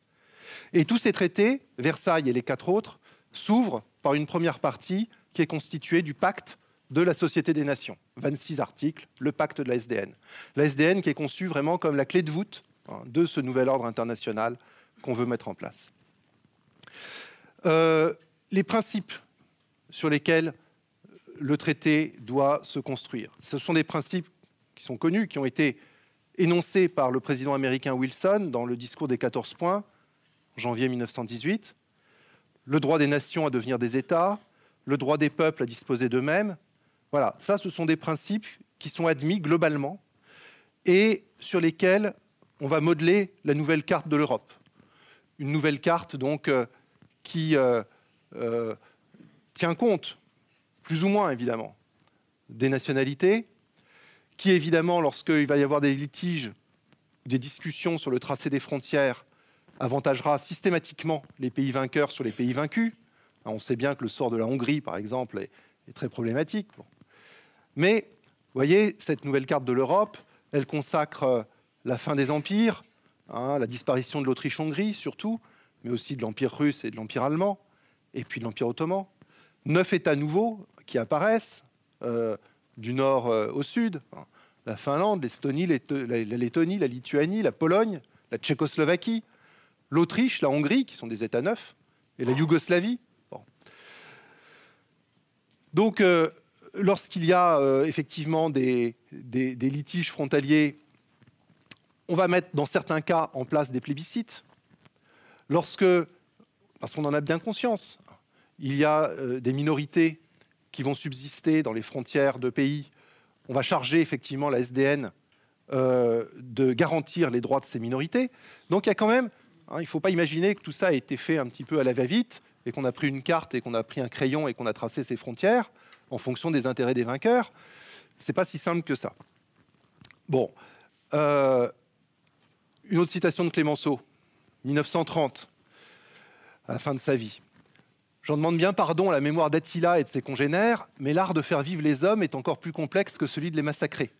Et tous ces traités, Versailles et les quatre autres, s'ouvrent par une première partie qui est constitué du pacte de la Société des Nations, 26 articles, le pacte de la SDN. La SDN qui est conçue vraiment comme la clé de voûte hein, de ce nouvel ordre international qu'on veut mettre en place. Euh, les principes sur lesquels le traité doit se construire, ce sont des principes qui sont connus, qui ont été énoncés par le président américain Wilson dans le discours des 14 points, janvier 1918, le droit des nations à devenir des États, le droit des peuples à disposer d'eux-mêmes. Voilà, ça, ce sont des principes qui sont admis globalement et sur lesquels on va modeler la nouvelle carte de l'Europe. Une nouvelle carte, donc, euh, qui euh, euh, tient compte, plus ou moins évidemment, des nationalités, qui évidemment, lorsqu'il va y avoir des litiges, des discussions sur le tracé des frontières, avantagera systématiquement les pays vainqueurs sur les pays vaincus, on sait bien que le sort de la Hongrie, par exemple, est, très problématique. Mais, vous voyez, cette nouvelle carte de l'Europe, elle consacre euh, la fin des empires, hein, la disparition de l'Autriche-Hongrie surtout, mais aussi de l'Empire russe et de l'Empire allemand, et puis de l'Empire ottoman. Neuf États nouveaux qui apparaissent, euh, du nord euh, au sud, hein. la Finlande, l'Estonie, la Lettonie, la Lituanie, la Pologne, la Tchécoslovaquie, l'Autriche, la Hongrie, qui sont des États neufs, et la Yougoslavie. Donc, euh, lorsqu'il y a euh, effectivement des, litiges frontaliers, on va mettre dans certains cas en place des plébiscites. Lorsque, parce qu'on en a bien conscience, il y a euh, des minorités qui vont subsister dans les frontières de pays, on va charger effectivement la SDN de garantir les droits de ces minorités. Donc il y a quand même, hein, il ne faut pas imaginer que tout ça a été fait un petit peu à la va-vite et qu'on a pris une carte et qu'on a pris un crayon et qu'on a tracé ses frontières en fonction des intérêts des vainqueurs, c'est pas si simple que ça. Bon, euh, une autre citation de Clémenceau, 1930, à la fin de sa vie. J'en demande bien pardon à la mémoire d'Attila et de ses congénères, mais l'art de faire vivre les hommes est encore plus complexe que celui de les massacrer.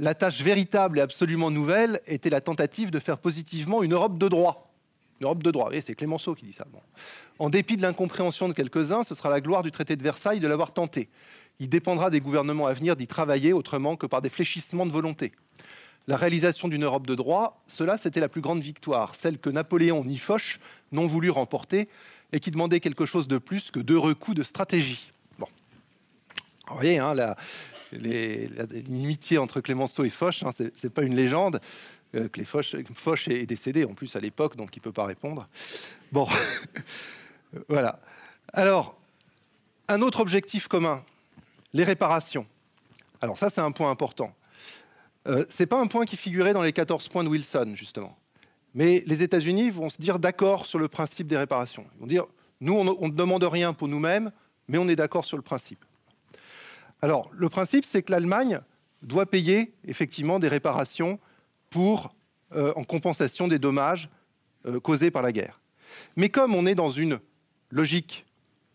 La tâche véritable et absolument nouvelle était la tentative de faire positivement une Europe de droit. Europe de droit. c'est Clémenceau qui dit ça. Bon. En dépit de l'incompréhension de quelques-uns, ce sera la gloire du traité de Versailles de l'avoir tenté. Il dépendra des gouvernements à venir d'y travailler autrement que par des fléchissements de volonté. La réalisation d'une Europe de droit, cela c'était la plus grande victoire, celle que Napoléon ni Foch n'ont voulu remporter et qui demandait quelque chose de plus que deux recoups de stratégie. Bon. Vous voyez, hein, l'imitié entre Clémenceau et Foch, hein, c'est pas une légende. Euh, que Foch, Foch est, décédé en plus à l'époque, donc il peut pas répondre. Bon, voilà. Alors, un autre objectif commun, les réparations. Alors ça, c'est un point important. Euh, Ce n'est pas un point qui figurait dans les 14 points de Wilson, justement. Mais les États-Unis vont se dire d'accord sur le principe des réparations. Ils vont dire, nous, on ne demande rien pour nous-mêmes, mais on est d'accord sur le principe. Alors, le principe, c'est que l'Allemagne doit payer effectivement des réparations pour, euh, en compensation des dommages euh, causés par la guerre. Mais comme on est dans une logique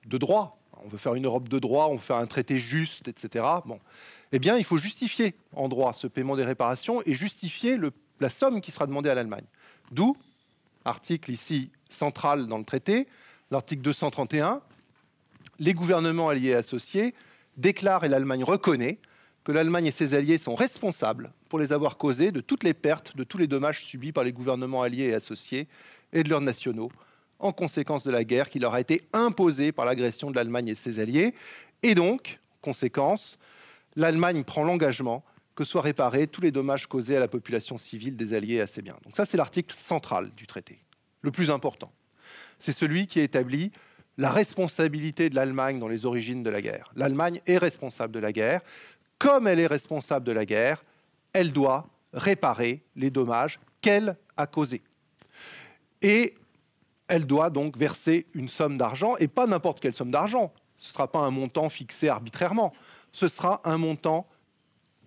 de droit, on veut faire une Europe de droit, on veut faire un traité juste, etc. Bon, eh bien, il faut justifier en droit ce paiement des réparations et justifier la somme qui sera demandée à l'Allemagne. D'où article ici central dans le traité, l'article 231. Les gouvernements alliés et associés déclarent et l'Allemagne reconnaît que l'Allemagne et ses alliés sont responsables pour les avoir causés de toutes les pertes, de tous les dommages subis par les gouvernements alliés et associés et de leurs nationaux en conséquence de la guerre qui leur a été imposée par l'agression de l'Allemagne et ses alliés. Et donc, conséquence, l'Allemagne prend l'engagement que soient réparés tous les dommages causés à la population civile des alliés et à ses biens. Donc ça, c'est l'article central du traité, le plus important. C'est celui qui établit la responsabilité de l'Allemagne dans les origines de la guerre. L'Allemagne est responsable de la guerre. Comme elle est responsable de la guerre, elle doit réparer les dommages qu'elle a causés. Et elle doit donc verser une somme d'argent, et pas n'importe quelle somme d'argent. Ce ne sera pas un montant fixé arbitrairement, ce sera un montant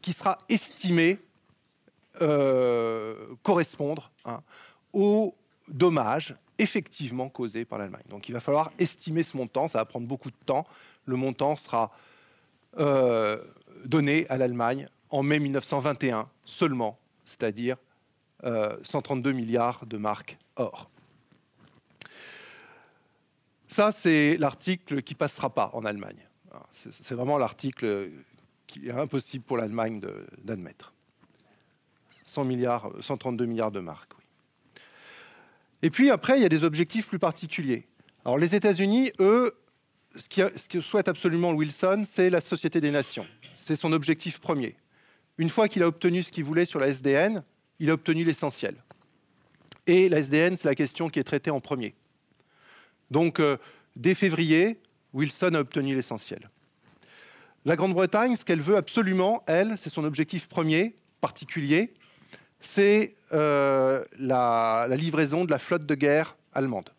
qui sera estimé euh, correspondre hein, aux dommages effectivement causés par l'Allemagne. Donc il va falloir estimer ce montant, ça va prendre beaucoup de temps. Le montant sera euh, donné à l'Allemagne en mai 1921 seulement, c'est-à-dire 132 euh, milliards de marques or. Ça, c'est l'article qui passera pas en Allemagne. Hein, c'est vraiment l'article qui est impossible pour l'Allemagne d'admettre. 100 milliards, 132 milliards de marques. Oui. Et puis après, il y a des objectifs plus particuliers. Alors les États-Unis, eux, ce, ce que souhaite absolument Wilson, c'est la Société des Nations. C'est son objectif premier une fois qu'il a obtenu ce qu'il voulait sur la SDN, il a obtenu l'essentiel. Et la SDN, c'est la question qui est traitée en premier. Donc, euh, dès février, Wilson a obtenu l'essentiel. La Grande-Bretagne, ce qu'elle veut absolument, elle, c'est son objectif premier, particulier, c'est euh, la, la, livraison de la flotte de guerre allemande.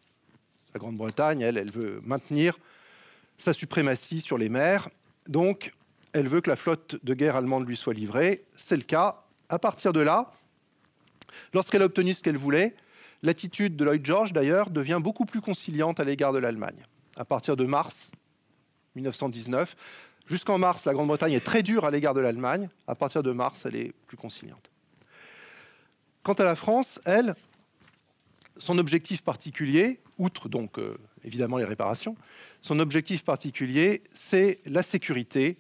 La Grande-Bretagne, elle, elle veut maintenir sa suprématie sur les mers. Donc, elle veut que la flotte de guerre allemande lui soit livrée. C'est le cas. À partir de là, lorsqu'elle a obtenu ce qu'elle voulait, l'attitude de Lloyd George, d'ailleurs, devient beaucoup plus conciliante à l'égard de l'Allemagne. À partir de mars 1919, jusqu'en mars, la Grande-Bretagne est très dure à l'égard de l'Allemagne. À partir de mars, elle est plus conciliante. Quant à la France, elle, son objectif particulier, outre donc euh, évidemment les réparations, son objectif particulier, c'est la sécurité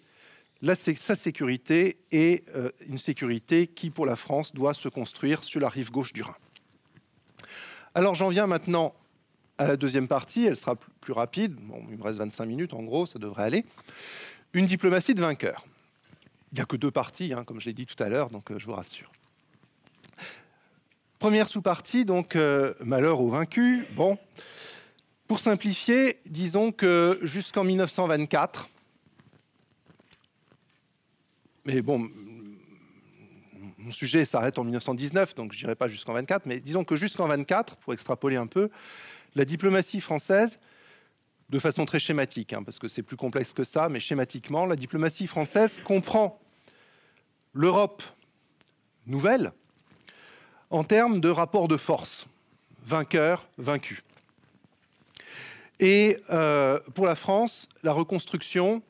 sa sécurité et euh, une sécurité qui, pour la France, doit se construire sur la rive gauche du Rhin. Alors j'en viens maintenant à la deuxième partie, elle sera plus rapide, il me reste 25 minutes en gros, ça devrait aller. Une diplomatie de vainqueur. Il n'y a que deux parties, hein, comme je l'ai dit tout à l'heure, donc euh, je vous rassure. Première sous-partie, donc euh, malheur aux vaincus. Bon, pour simplifier, disons que jusqu'en 1924, mais bon, mon sujet s'arrête en 1919, donc je n'irai pas jusqu'en 24, mais disons que jusqu'en 24, pour extrapoler un peu, la diplomatie française, de façon très schématique, hein, parce que c'est plus complexe que ça, mais schématiquement, la diplomatie française comprend l'Europe nouvelle en termes de rapport de force, vainqueur, vaincu. Et euh, pour la France, la reconstruction,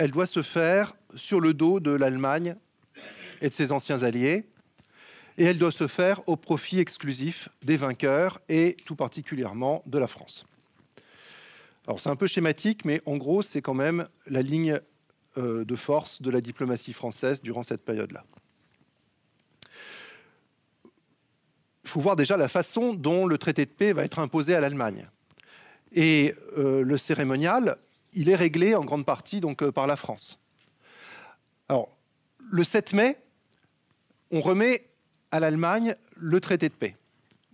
elle doit se faire sur le dos de l'Allemagne et de ses anciens alliés, et elle doit se faire au profit exclusif des vainqueurs et tout particulièrement de la France. Alors c'est un peu schématique, mais en gros c'est quand même la ligne euh, de force de la diplomatie française durant cette période-là. Il faut voir déjà la façon dont le traité de paix va être imposé à l'Allemagne. Et euh, le cérémonial il est réglé en grande partie donc, euh, par la France. Alors, le 7 mai, on remet à l'Allemagne le traité de paix,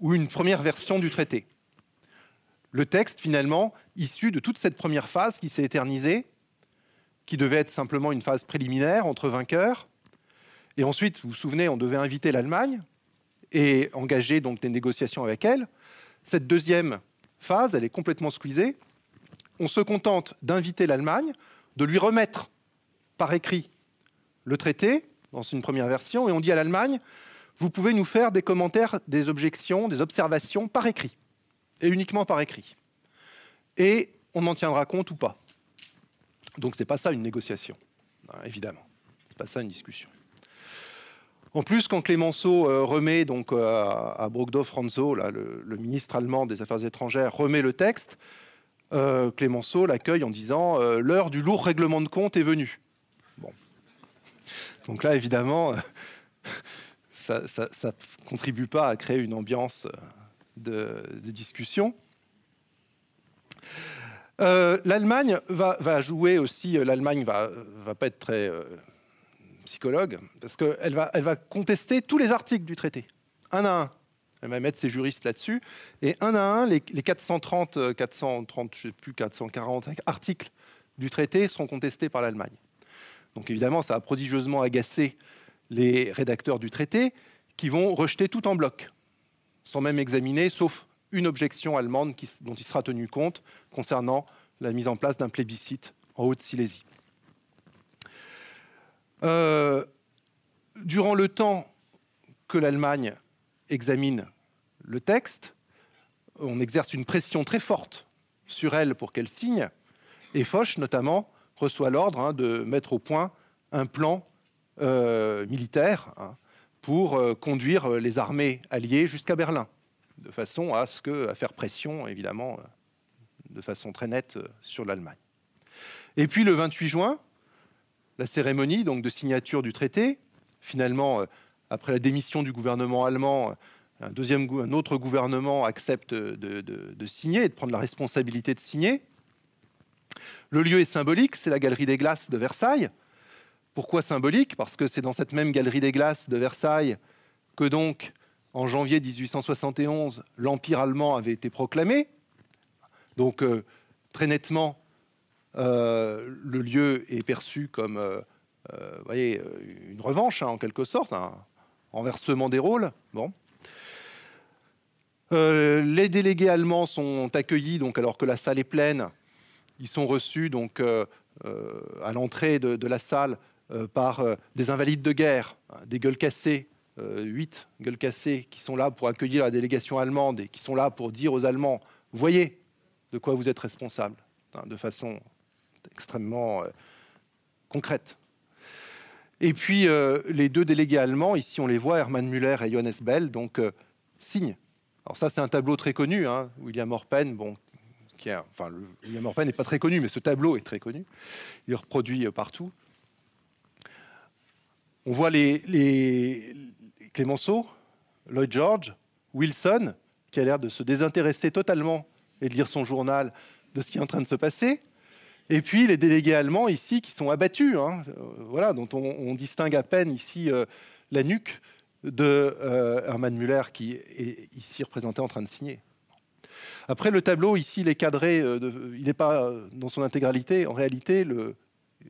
ou une première version du traité. Le texte, finalement, issu de toute cette première phase qui s'est éternisée, qui devait être simplement une phase préliminaire entre vainqueurs. Et ensuite, vous vous souvenez, on devait inviter l'Allemagne et engager donc des négociations avec elle. Cette deuxième phase, elle est complètement squeezée on se contente d'inviter l'Allemagne, de lui remettre par écrit le traité, dans une première version, et on dit à l'Allemagne, vous pouvez nous faire des commentaires, des objections, des observations par écrit, et uniquement par écrit. Et on en tiendra compte ou pas. Donc ce n'est pas ça une négociation, hein, évidemment. Ce n'est pas ça une discussion. En plus, quand Clémenceau euh, remet donc euh, à Brogdo Franzo, le, ministre allemand des Affaires étrangères, remet le texte, euh, Clémenceau l'accueille en disant euh, L'heure du lourd règlement de compte est venue. Bon. Donc là, évidemment, euh, ça ne contribue pas à créer une ambiance de, discussion. L'Allemagne va, jouer aussi, l'Allemagne va, va pas être très psychologue, parce qu'elle va, elle va contester tous les articles du traité, un à un. Elle va mettre ses juristes là-dessus. Et un à un, les, 430, 430, euh, je sais plus, 440 articles du traité seront contestés par l'Allemagne. Donc évidemment, ça a prodigieusement agacé les rédacteurs du traité qui vont rejeter tout en bloc, sans même examiner, sauf une objection allemande dont il sera tenu compte concernant la mise en place d'un plébiscite en Haute-Silésie. Euh, durant le temps que l'Allemagne examine le texte, on exerce une pression très forte sur elle pour qu'elle signe, et Foch notamment reçoit l'ordre hein, de mettre au point un plan euh, militaire hein, pour euh, conduire euh, les armées alliées jusqu'à Berlin, de façon à ce que à faire pression évidemment de façon très nette sur l'Allemagne. Et puis le 28 juin, la cérémonie donc de signature du traité, finalement après la démission du gouvernement allemand, un, autre gouvernement accepte de, signer et de prendre la responsabilité de signer. Le lieu est symbolique, c'est la Galerie des Glaces de Versailles. Pourquoi symbolique Parce que c'est dans cette même Galerie des Glaces de Versailles que donc, en janvier 1871, l'Empire allemand avait été proclamé. Donc, euh, très nettement, euh, le lieu est perçu comme euh, voyez, une revanche, hein, en quelque sorte, renversement des rôles. Bon. Euh, les délégués allemands sont accueillis donc alors que la salle est pleine. Ils sont reçus donc euh, euh, à l'entrée de, la salle par des invalides de guerre, hein, des gueules cassées, huit gueules cassées qui sont là pour accueillir la délégation allemande et qui sont là pour dire aux Allemands voyez de quoi vous êtes responsable, hein, de façon extrêmement concrète. Et puis euh, les deux délégués allemands, ici on les voit, Hermann Müller et Johannes Bell, donc euh, signent. Alors ça c'est un tableau très connu, hein, William Orpen, bon, qui enfin William Orpen n'est pas très connu, mais ce tableau est très connu. Il est reproduit euh, partout. On voit les, les Clémenceau, Lloyd George, Wilson, qui a l'air de se désintéresser totalement et de lire son journal de ce qui est en train de se passer. Et puis les délégués allemands ici qui sont abattus, hein, euh, voilà, dont on, distingue à peine ici euh, la nuque de euh, Hermann Müller qui est ici représenté en train de signer. Après le tableau ici, il est cadré, il n'est pas dans son intégralité. En réalité, le,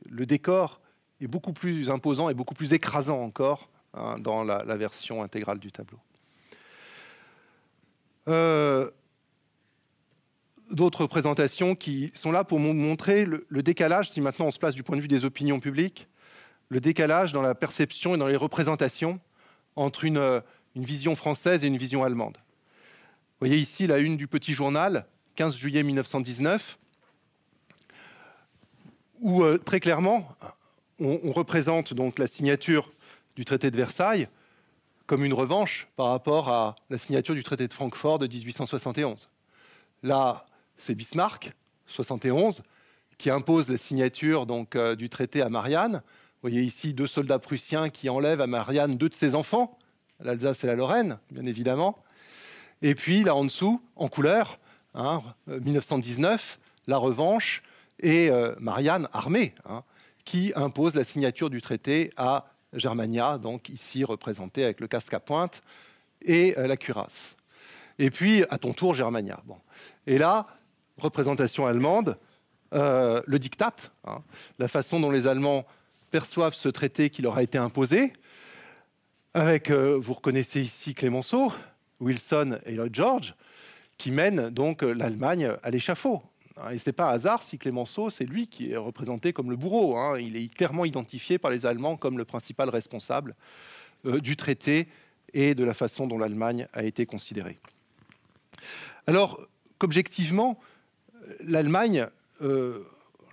décor est beaucoup plus imposant et beaucoup plus écrasant encore hein, dans la, la, version intégrale du tableau d'autres présentations qui sont là pour montrer le, décalage, si maintenant on se place du point de vue des opinions publiques, le décalage dans la perception et dans les représentations entre une, vision française et une vision allemande. Vous voyez ici la une du petit journal, 15 juillet 1919, où euh, très clairement, on, on, représente donc la signature du traité de Versailles comme une revanche par rapport à la signature du traité de Francfort de 1871. Là, c'est Bismarck, 71, qui impose la signature donc, euh, du traité à Marianne. Vous voyez ici deux soldats prussiens qui enlèvent à Marianne deux de ses enfants, l'Alsace et la Lorraine, bien évidemment. Et puis là en dessous, en couleur, 1919, hein, euh, la revanche et euh, Marianne armée, hein, qui impose la signature du traité à Germania, donc ici représentée avec le casque à pointe et la cuirasse. Et puis à ton tour Germania. Bon. Et là, représentation allemande euh, le diktat, hein, la façon dont les Allemands perçoivent ce traité qui leur a été imposé, avec, euh, vous reconnaissez ici Clémenceau, Wilson et Lloyd George, qui mènent donc euh, l'Allemagne à l'échafaud. Hein, et ce n'est pas hasard si Clémenceau, c'est lui qui est représenté comme le bourreau. Hein. Il est clairement identifié par les Allemands comme le principal responsable du traité et de la façon dont l'Allemagne a été considérée. Alors qu'objectivement, l'Allemagne, euh,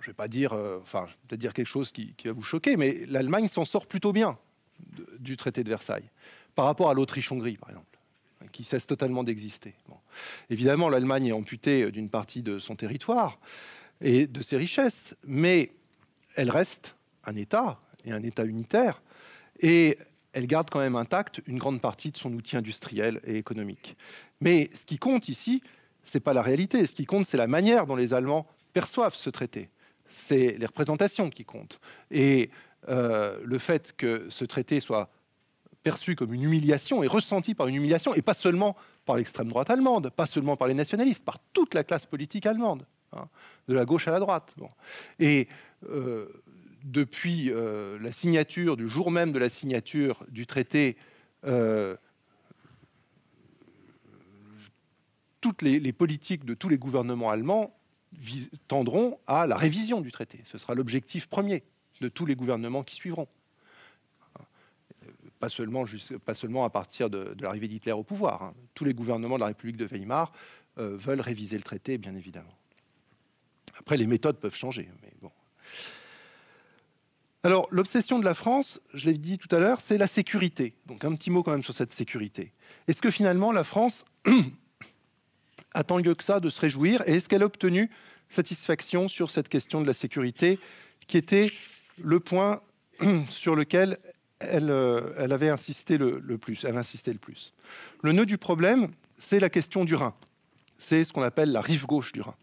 je ne vais pas dire, euh, enfin, dire quelque chose qui, va vous choquer, mais l'Allemagne s'en sort plutôt bien du traité de Versailles par rapport à l'Autriche-Hongrie, par exemple qui cesse totalement d'exister. Évidemment, l'Allemagne est amputée euh, d'une partie de son territoire et de ses richesses, mais elle reste un État et un État unitaire, et elle garde quand même intacte une grande partie de son outil industriel et économique. Mais ce qui compte ici, ce n'est pas la réalité. Ce qui compte, c'est la manière dont les Allemands perçoivent ce traité. C'est les représentations qui comptent. Et euh, le fait que ce traité soit perçu comme une humiliation et ressenti par une humiliation, et pas seulement par l'extrême droite allemande, pas seulement par les nationalistes, par toute la classe politique allemande, hein, de la gauche à la droite. Et euh, depuis euh, la signature, du jour même de la signature du traité, toutes les, politiques de tous les gouvernements allemands tendront à la révision du traité. Ce sera l'objectif premier de tous les gouvernements qui suivront. Pas seulement, à partir de, l'arrivée d'Hitler au pouvoir. Hein. Tous les gouvernements de la République de Weimar euh, veulent réviser le traité, bien évidemment. Après, les méthodes peuvent changer, mais bon. Alors, l'obsession de la France, je l'ai dit tout à l'heure, c'est la sécurité. Donc, un petit mot quand même sur cette sécurité. Est-ce que finalement, la France a tant lieu que ça de se réjouir Et est-ce qu'elle a obtenu satisfaction sur cette question de la sécurité, qui était le point sur lequel elle, euh, elle avait insisté le, plus, elle insistait le plus. Le nœud du problème, c'est la question du Rhin. C'est ce qu'on appelle la rive gauche du Rhin.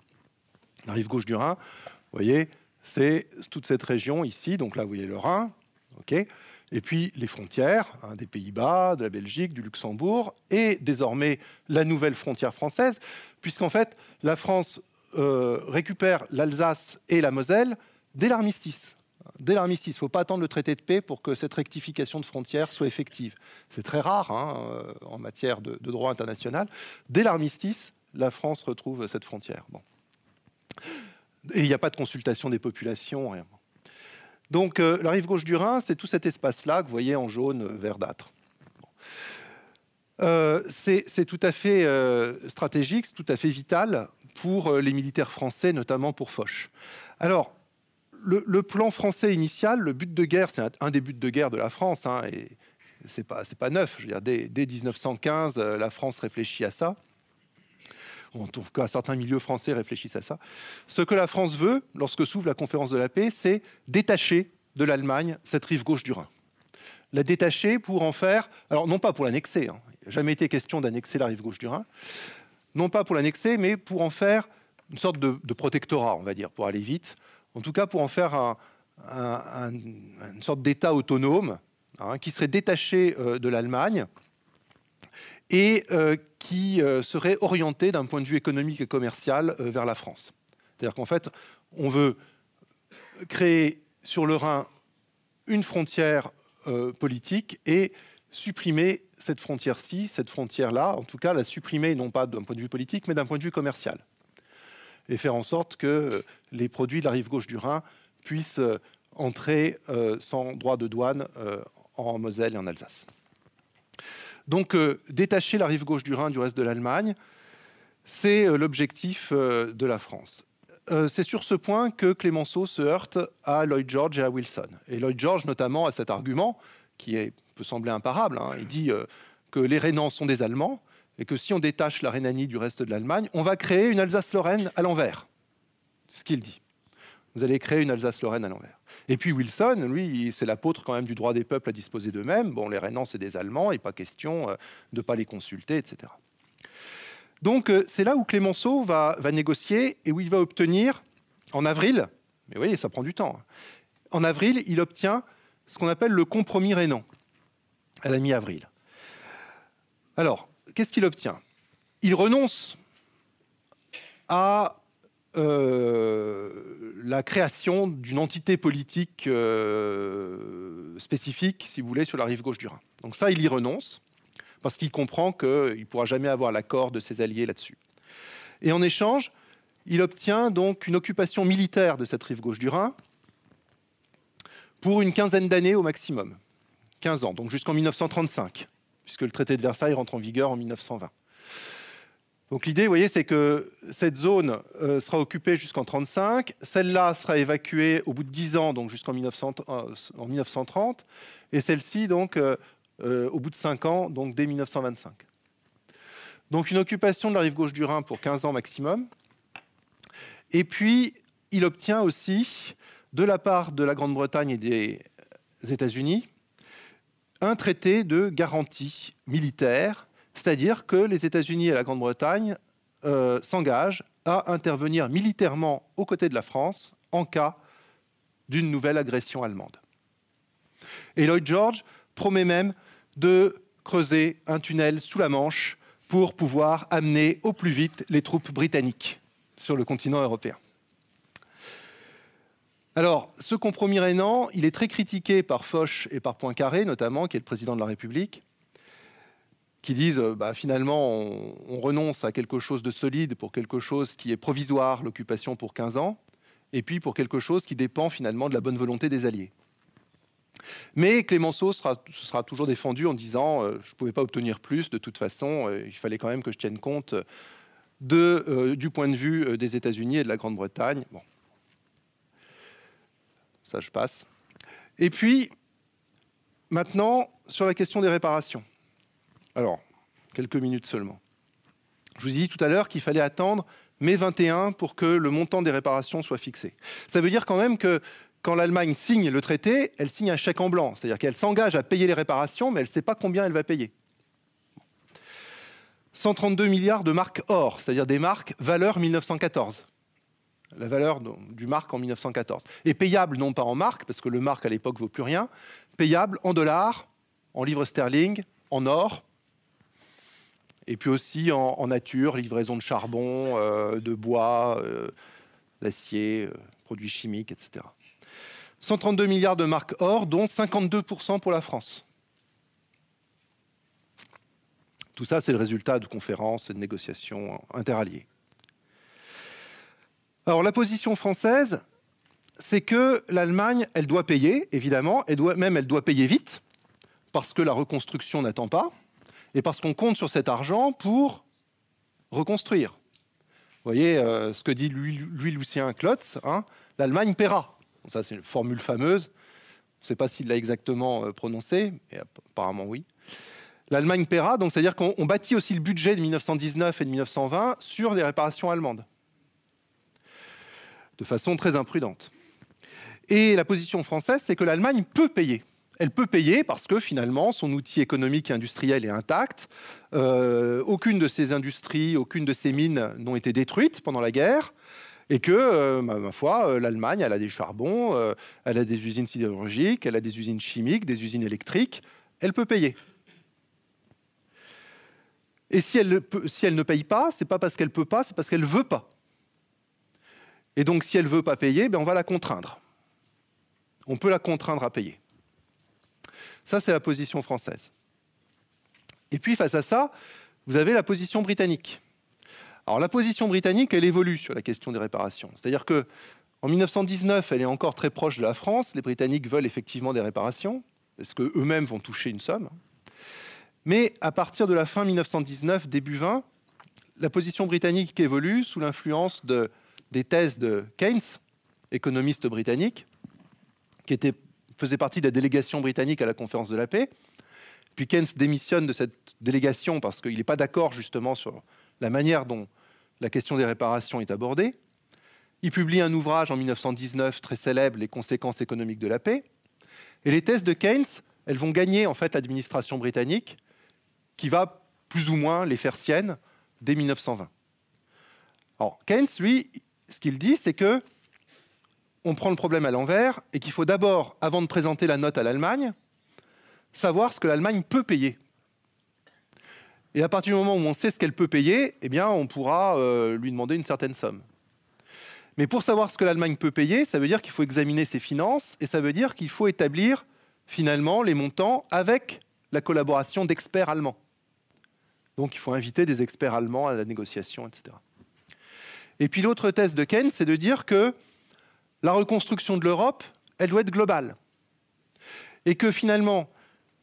La rive gauche du Rhin, vous voyez, c'est toute cette région ici, donc là vous voyez le Rhin, ok et puis les frontières hein, des Pays-Bas, de la Belgique, du Luxembourg, et désormais la nouvelle frontière française, puisqu'en fait la France euh, récupère l'Alsace et la Moselle dès l'armistice. Dès l'armistice, il ne faut pas attendre le traité de paix pour que cette rectification de frontières soit effective. C'est très rare hein, euh, en matière de, droit international. Dès l'armistice, la France retrouve cette frontière. Et il n'y a pas de consultation des populations, rien. Donc euh, la rive gauche du Rhin, c'est tout cet espace-là que vous voyez en jaune euh, verdâtre. Euh, c'est tout à fait stratégique, c'est tout à fait vital pour les militaires français, notamment pour Foch. Alors, le, plan français initial, le but de guerre, c'est un, des buts de guerre de la France, hein, et c'est pas, pas neuf. Je dès, 1915, la France réfléchit à ça en tout cas certains milieux français réfléchissent à ça. Ce que la France veut, lorsque s'ouvre la conférence de la paix, c'est détacher de l'Allemagne cette rive gauche du Rhin. La détacher pour en faire, alors non pas pour l'annexer, hein. il n'a jamais été question d'annexer la rive gauche du Rhin, non pas pour l'annexer, mais pour en faire une sorte de, protectorat, on va dire, pour aller vite, en tout cas pour en faire une sorte d'État autonome hein, qui serait détaché euh, de l'Allemagne, et euh, qui euh, serait orienté d'un point de vue économique et commercial euh, vers la France. C'est-à-dire qu'en fait, on veut créer sur le Rhin une frontière politique et supprimer cette frontière-ci, cette frontière-là, en tout cas la supprimer non pas d'un point de vue politique, mais d'un point de vue commercial. Et faire en sorte que les produits de la rive gauche du Rhin puissent entrer sans droit de douane en Moselle et en Alsace. Donc euh, détacher la rive gauche du Rhin du reste de l'Allemagne, c'est euh, l'objectif euh, de la France. c'est sur ce point que Clémenceau se heurte à Lloyd George et à Wilson. Et Lloyd George notamment a cet argument qui peut sembler imparable. Hein. Il dit que les Rhénans sont des Allemands et que si on détache la Rhénanie du reste de l'Allemagne, on va créer une Alsace-Lorraine à l'envers. C'est ce qu'il dit. Vous allez créer une Alsace-Lorraine à l'envers. Et puis Wilson, lui, c'est l'apôtre quand même du droit des peuples à disposer d'eux-mêmes. Bon, les Rénans, c'est des Allemands, et pas question euh, de ne pas les consulter, etc. Donc euh, c'est là où Clémenceau va, va, négocier et où il va obtenir, en avril, mais oui, ça prend du temps, hein. en avril, il obtient ce qu'on appelle le compromis Rénan, à la mi-avril. Alors, qu'est-ce qu'il obtient Il renonce à euh, la création d'une entité politique euh, spécifique, si vous voulez, sur la rive gauche du Rhin. Donc ça, il y renonce, parce qu'il comprend qu'il ne pourra jamais avoir l'accord de ses alliés là-dessus. Et en échange, il obtient donc une occupation militaire de cette rive gauche du Rhin pour une quinzaine d'années au maximum. 15 ans, donc jusqu'en 1935, puisque le traité de Versailles rentre en vigueur en 1920. Donc l'idée, vous voyez, c'est que cette zone euh, sera occupée jusqu'en 1935, celle-là sera évacuée au bout de 10 ans, donc jusqu'en 1930, euh, et celle-ci, donc, euh, au bout de 5 ans, donc dès 1925. Donc une occupation de la rive gauche du Rhin pour 15 ans maximum. Et puis, il obtient aussi, de la part de la Grande-Bretagne et des États-Unis, un traité de garantie militaire c'est-à-dire que les États-Unis et la Grande-Bretagne euh, s'engagent à intervenir militairement aux côtés de la France en cas d'une nouvelle agression allemande. Et Lloyd George promet même de creuser un tunnel sous la Manche pour pouvoir amener au plus vite les troupes britanniques sur le continent européen. Alors, ce compromis rénant, il est très critiqué par Foch et par Poincaré, notamment, qui est le président de la République qui disent euh, bah, finalement on, renonce à quelque chose de solide pour quelque chose qui est provisoire, l'occupation pour 15 ans, et puis pour quelque chose qui dépend finalement de la bonne volonté des alliés. Mais Clémenceau sera, sera toujours défendu en disant euh, je ne pouvais pas obtenir plus, de toute façon, euh, il fallait quand même que je tienne compte de, du point de vue des États-Unis et de la Grande-Bretagne. Bon. Ça, je passe. Et puis, maintenant, sur la question des réparations. Alors, quelques minutes seulement. Je vous ai dit tout à l'heure qu'il fallait attendre mai 21 pour que le montant des réparations soit fixé. Ça veut dire quand même que quand l'Allemagne signe le traité, elle signe un chèque en blanc, c'est-à-dire qu'elle s'engage à payer les réparations, mais elle ne sait pas combien elle va payer. 132 milliards de marques or, c'est-à-dire des marques valeur 1914 la valeur du marque en 1914. Et payable non pas en marque, parce que le marque à l'époque ne vaut plus rien, payable en dollars, en livres sterling, en or, et puis aussi en, nature, livraison de charbon, euh, de bois, euh, d'acier, euh, produits chimiques, etc. 132 milliards de marques or, dont 52% pour la France. Tout ça, c'est le résultat de conférences et de négociations interalliées. Alors la position française, c'est que l'Allemagne, elle doit payer, évidemment, et même elle doit payer vite, parce que la reconstruction n'attend pas et parce qu'on compte sur cet argent pour reconstruire. Vous voyez euh, ce que dit Louis-Lucien Klotz, hein, l'Allemagne paiera. ça, c'est une formule fameuse. Je ne sais pas s'il l'a exactement euh, prononcé, prononcée, mais apparemment oui. L'Allemagne paiera, donc c'est-à-dire qu'on bâtit aussi le budget de 1919 et de 1920 sur les réparations allemandes, de façon très imprudente. Et la position française, c'est que l'Allemagne peut payer elle peut payer parce que finalement, son outil économique et industriel est intact. Euh, aucune de ses industries, aucune de ses mines n'ont été détruites pendant la guerre. Et que, euh, ma, foi, euh, l'Allemagne, elle a des charbons, elle a des usines sidérurgiques, elle a des usines chimiques, des usines électriques. Elle peut payer. Et si elle, si elle ne paye pas, ce n'est pas parce qu'elle ne peut pas, c'est parce qu'elle ne veut pas. Et donc, si elle ne veut pas payer, ben, on va la contraindre. On peut la contraindre à payer. Ça, c'est la position française. Et puis, face à ça, vous avez la position britannique. Alors, la position britannique, elle évolue sur la question des réparations. C'est-à-dire que en 1919, elle est encore très proche de la France. Les Britanniques veulent effectivement des réparations, parce qu'eux-mêmes vont toucher une somme. Mais à partir de la fin 1919, début 20, la position britannique évolue sous l'influence des thèses de Keynes, économiste britannique, qui était faisait partie de la délégation britannique à la conférence de la paix. Puis Keynes démissionne de cette délégation parce qu'il n'est pas d'accord justement sur la manière dont la question des réparations est abordée. Il publie un ouvrage en 1919 très célèbre, Les conséquences économiques de la paix. Et les thèses de Keynes, elles vont gagner en fait l'administration britannique qui va plus ou moins les faire siennes dès 1920. Alors Keynes, lui, ce qu'il dit, c'est que on prend le problème à l'envers et qu'il faut d'abord, avant de présenter la note à l'Allemagne, savoir ce que l'Allemagne peut payer. Et à partir du moment où on sait ce qu'elle peut payer, eh bien, on pourra euh, lui demander une certaine somme. Mais pour savoir ce que l'Allemagne peut payer, ça veut dire qu'il faut examiner ses finances et ça veut dire qu'il faut établir finalement les montants avec la collaboration d'experts allemands. Donc il faut inviter des experts allemands à la négociation, etc. Et puis l'autre thèse de Keynes, c'est de dire que la reconstruction de l'Europe, elle doit être globale. Et que finalement,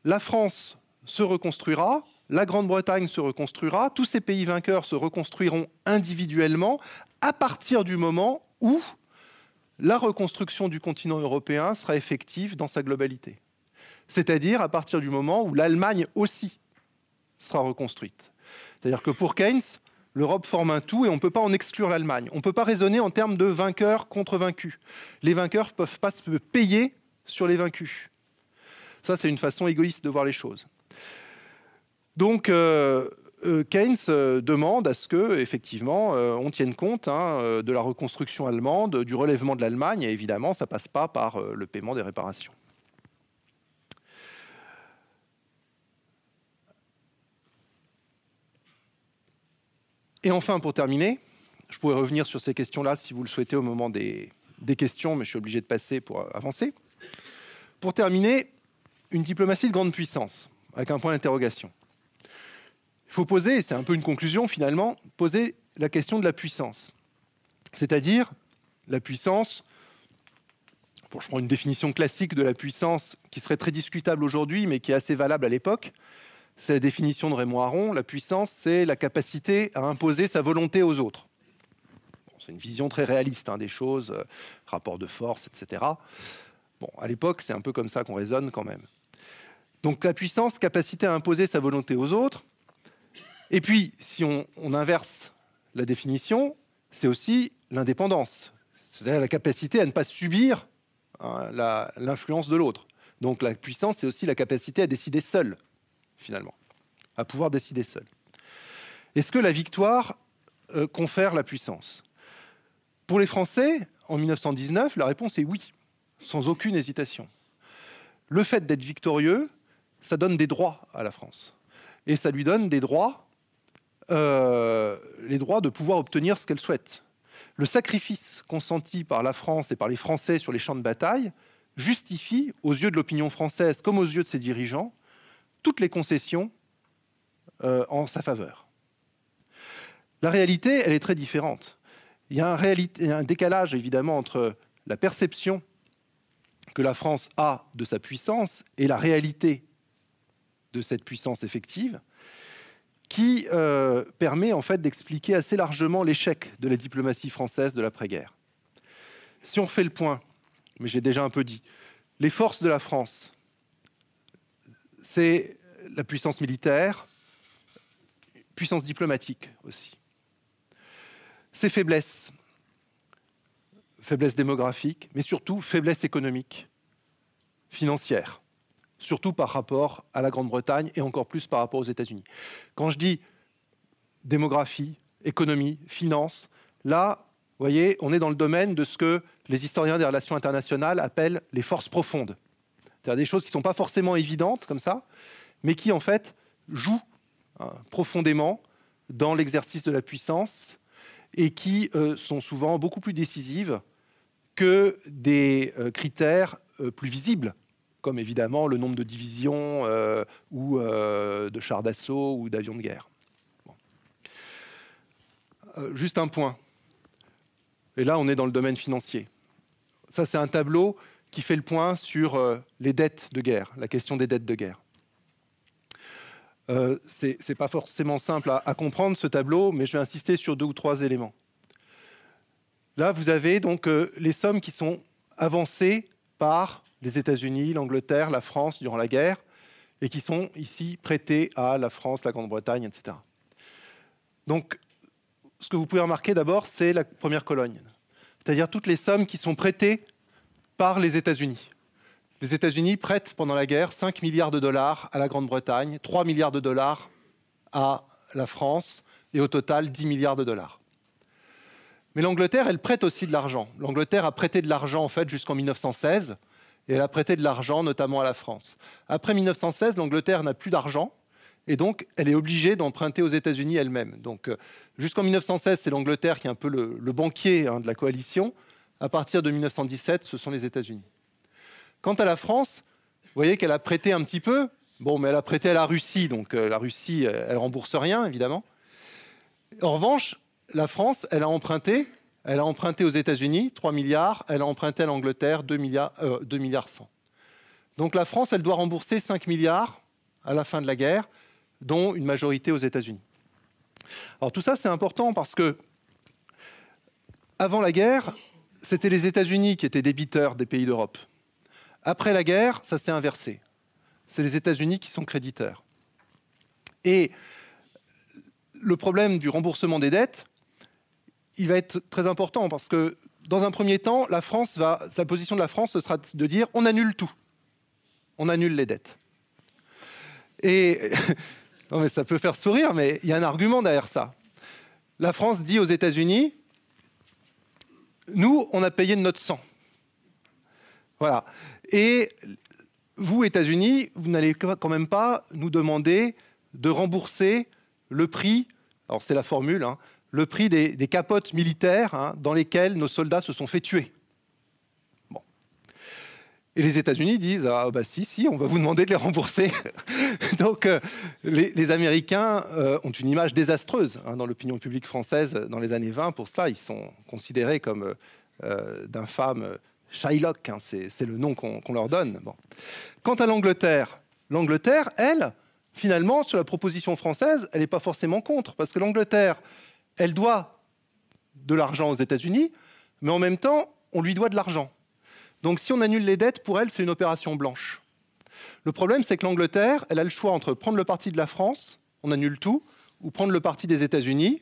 la France se reconstruira, la Grande-Bretagne se reconstruira, tous ces pays vainqueurs se reconstruiront individuellement à partir du moment où la reconstruction du continent européen sera effective dans sa globalité. C'est-à-dire à partir du moment où l'Allemagne aussi sera reconstruite. C'est-à-dire que pour Keynes, L'Europe forme un tout et on ne peut pas en exclure l'Allemagne. On ne peut pas raisonner en termes de vainqueurs contre vaincus. Les vainqueurs ne peuvent pas se payer sur les vaincus. Ça, c'est une façon égoïste de voir les choses. Donc, euh, euh, Keynes euh, demande à ce que, effectivement, on tienne compte hein, de la reconstruction allemande, du relèvement de l'Allemagne, évidemment, ça passe pas par le paiement des réparations. Et enfin, pour terminer, je pourrais revenir sur ces questions-là si vous le souhaitez au moment des, questions, mais je suis obligé de passer pour euh, avancer. Pour terminer, une diplomatie de grande puissance, avec un point d'interrogation. Il faut poser, et c'est un peu une conclusion finalement, poser la question de la puissance. C'est-à-dire, la puissance, je prends une définition classique de la puissance qui serait très discutable aujourd'hui, mais qui est assez valable à l'époque, c'est la définition de Raymond Aron, la puissance, c'est la capacité à imposer sa volonté aux autres. c'est une vision très réaliste hein, des choses, euh, rapport de force, etc. Bon, à l'époque, c'est un peu comme ça qu'on raisonne quand même. Donc la puissance, capacité à imposer sa volonté aux autres. Et puis, si on, inverse la définition, c'est aussi l'indépendance, c'est-à-dire la capacité à ne pas subir hein, l'influence de l'autre. Donc la puissance, c'est aussi la capacité à décider seul finalement, à pouvoir décider seul. Est-ce que la victoire euh, confère la puissance Pour les Français, en 1919, la réponse est oui, sans aucune hésitation. Le fait d'être victorieux, ça donne des droits à la France. Et ça lui donne des droits, euh, les droits de pouvoir obtenir ce qu'elle souhaite. Le sacrifice consenti par la France et par les Français sur les champs de bataille justifie, aux yeux de l'opinion française comme aux yeux de ses dirigeants, toutes les concessions euh, en sa faveur. La réalité, elle est très différente. Il y a un, décalage évidemment entre la perception que la France a de sa puissance et la réalité de cette puissance effective, qui euh, permet en fait d'expliquer assez largement l'échec de la diplomatie française de l'après-guerre. Si on fait le point, mais j'ai déjà un peu dit, les forces de la France c'est la puissance militaire, puissance diplomatique aussi. Ses faiblesses, faiblesse démographique, mais surtout faiblesse économique, financière, surtout par rapport à la Grande-Bretagne et encore plus par rapport aux États-Unis. Quand je dis démographie, économie, finance, là, vous voyez, on est dans le domaine de ce que les historiens des relations internationales appellent les forces profondes. C'est-à-dire des choses qui ne sont pas forcément évidentes comme ça, mais qui en fait jouent hein, profondément dans l'exercice de la puissance et qui euh, sont souvent beaucoup plus décisives que des euh, critères euh, plus visibles, comme évidemment le nombre de divisions ou de chars d'assaut ou d'avions de guerre. juste un point. Et là, on est dans le domaine financier. Ça, c'est un tableau qui fait le point sur euh, les dettes de guerre, la question des dettes de guerre. Euh, ce n'est pas forcément simple à, comprendre ce tableau, mais je vais insister sur deux ou trois éléments. Là, vous avez donc euh, les sommes qui sont avancées par les États-Unis, l'Angleterre, la France durant la guerre, et qui sont ici prêtées à la France, la Grande-Bretagne, etc. Donc, ce que vous pouvez remarquer d'abord, c'est la première colonne, c'est-à-dire toutes les sommes qui sont prêtées par les États-Unis. Les États-Unis prêtent pendant la guerre 5 milliards de dollars à la Grande-Bretagne, 3 milliards de dollars à la France et au total 10 milliards de dollars. Mais l'Angleterre, elle prête aussi de l'argent. L'Angleterre a prêté de l'argent en fait jusqu'en 1916 et elle a prêté de l'argent notamment à la France. Après 1916, l'Angleterre n'a plus d'argent et donc elle est obligée d'emprunter aux États-Unis elle-même. Donc euh, jusqu'en 1916, c'est l'Angleterre qui est un peu le, banquier hein, de la coalition. À partir de 1917, ce sont les États-Unis. Quant à la France, vous voyez qu'elle a prêté un petit peu. Bon, mais elle a prêté à la Russie, donc euh, la Russie, euh, elle rembourse rien, évidemment. En revanche, la France, elle a emprunté, elle a emprunté aux États-Unis 3 milliards, elle a emprunté à l'Angleterre 2 milliards, 2 euh, milliards 100. Donc la France, elle doit rembourser 5 milliards à la fin de la guerre, dont une majorité aux États-Unis. Alors tout ça, c'est important parce que avant la guerre, c'était les États-Unis qui étaient débiteurs des pays d'Europe. Après la guerre, ça s'est inversé. C'est les États-Unis qui sont créditeurs. Et le problème du remboursement des dettes, il va être très important parce que dans un premier temps, la, France va, la position de la France ce sera de dire on annule tout, on annule les dettes. Et ça peut faire sourire, mais il y a un argument derrière ça. La France dit aux États-Unis nous, on a payé de notre sang. Voilà. Et vous, États-Unis, vous n'allez quand même pas nous demander de rembourser le prix, alors c'est la formule, hein, le prix des, capotes militaires hein, dans lesquelles nos soldats se sont fait tuer. Et les États-Unis disent Ah, bah si, si, on va vous demander de les rembourser. Donc, euh, les, Américains euh, ont une image désastreuse hein, dans l'opinion publique française euh, dans les années 20. Pour cela, ils sont considérés comme d'infâmes Shylock. Hein, c'est le nom qu'on leur donne. Bon. Quant à l'Angleterre, l'Angleterre, elle, finalement, sur la proposition française, elle n'est pas forcément contre, parce que l'Angleterre, elle doit de l'argent aux États-Unis, mais en même temps, on lui doit de l'argent. Donc si on annule les dettes, pour elle, c'est une opération blanche. Le problème, c'est que l'Angleterre, elle a le choix entre prendre le parti de la France, on annule tout, ou prendre le parti des États-Unis,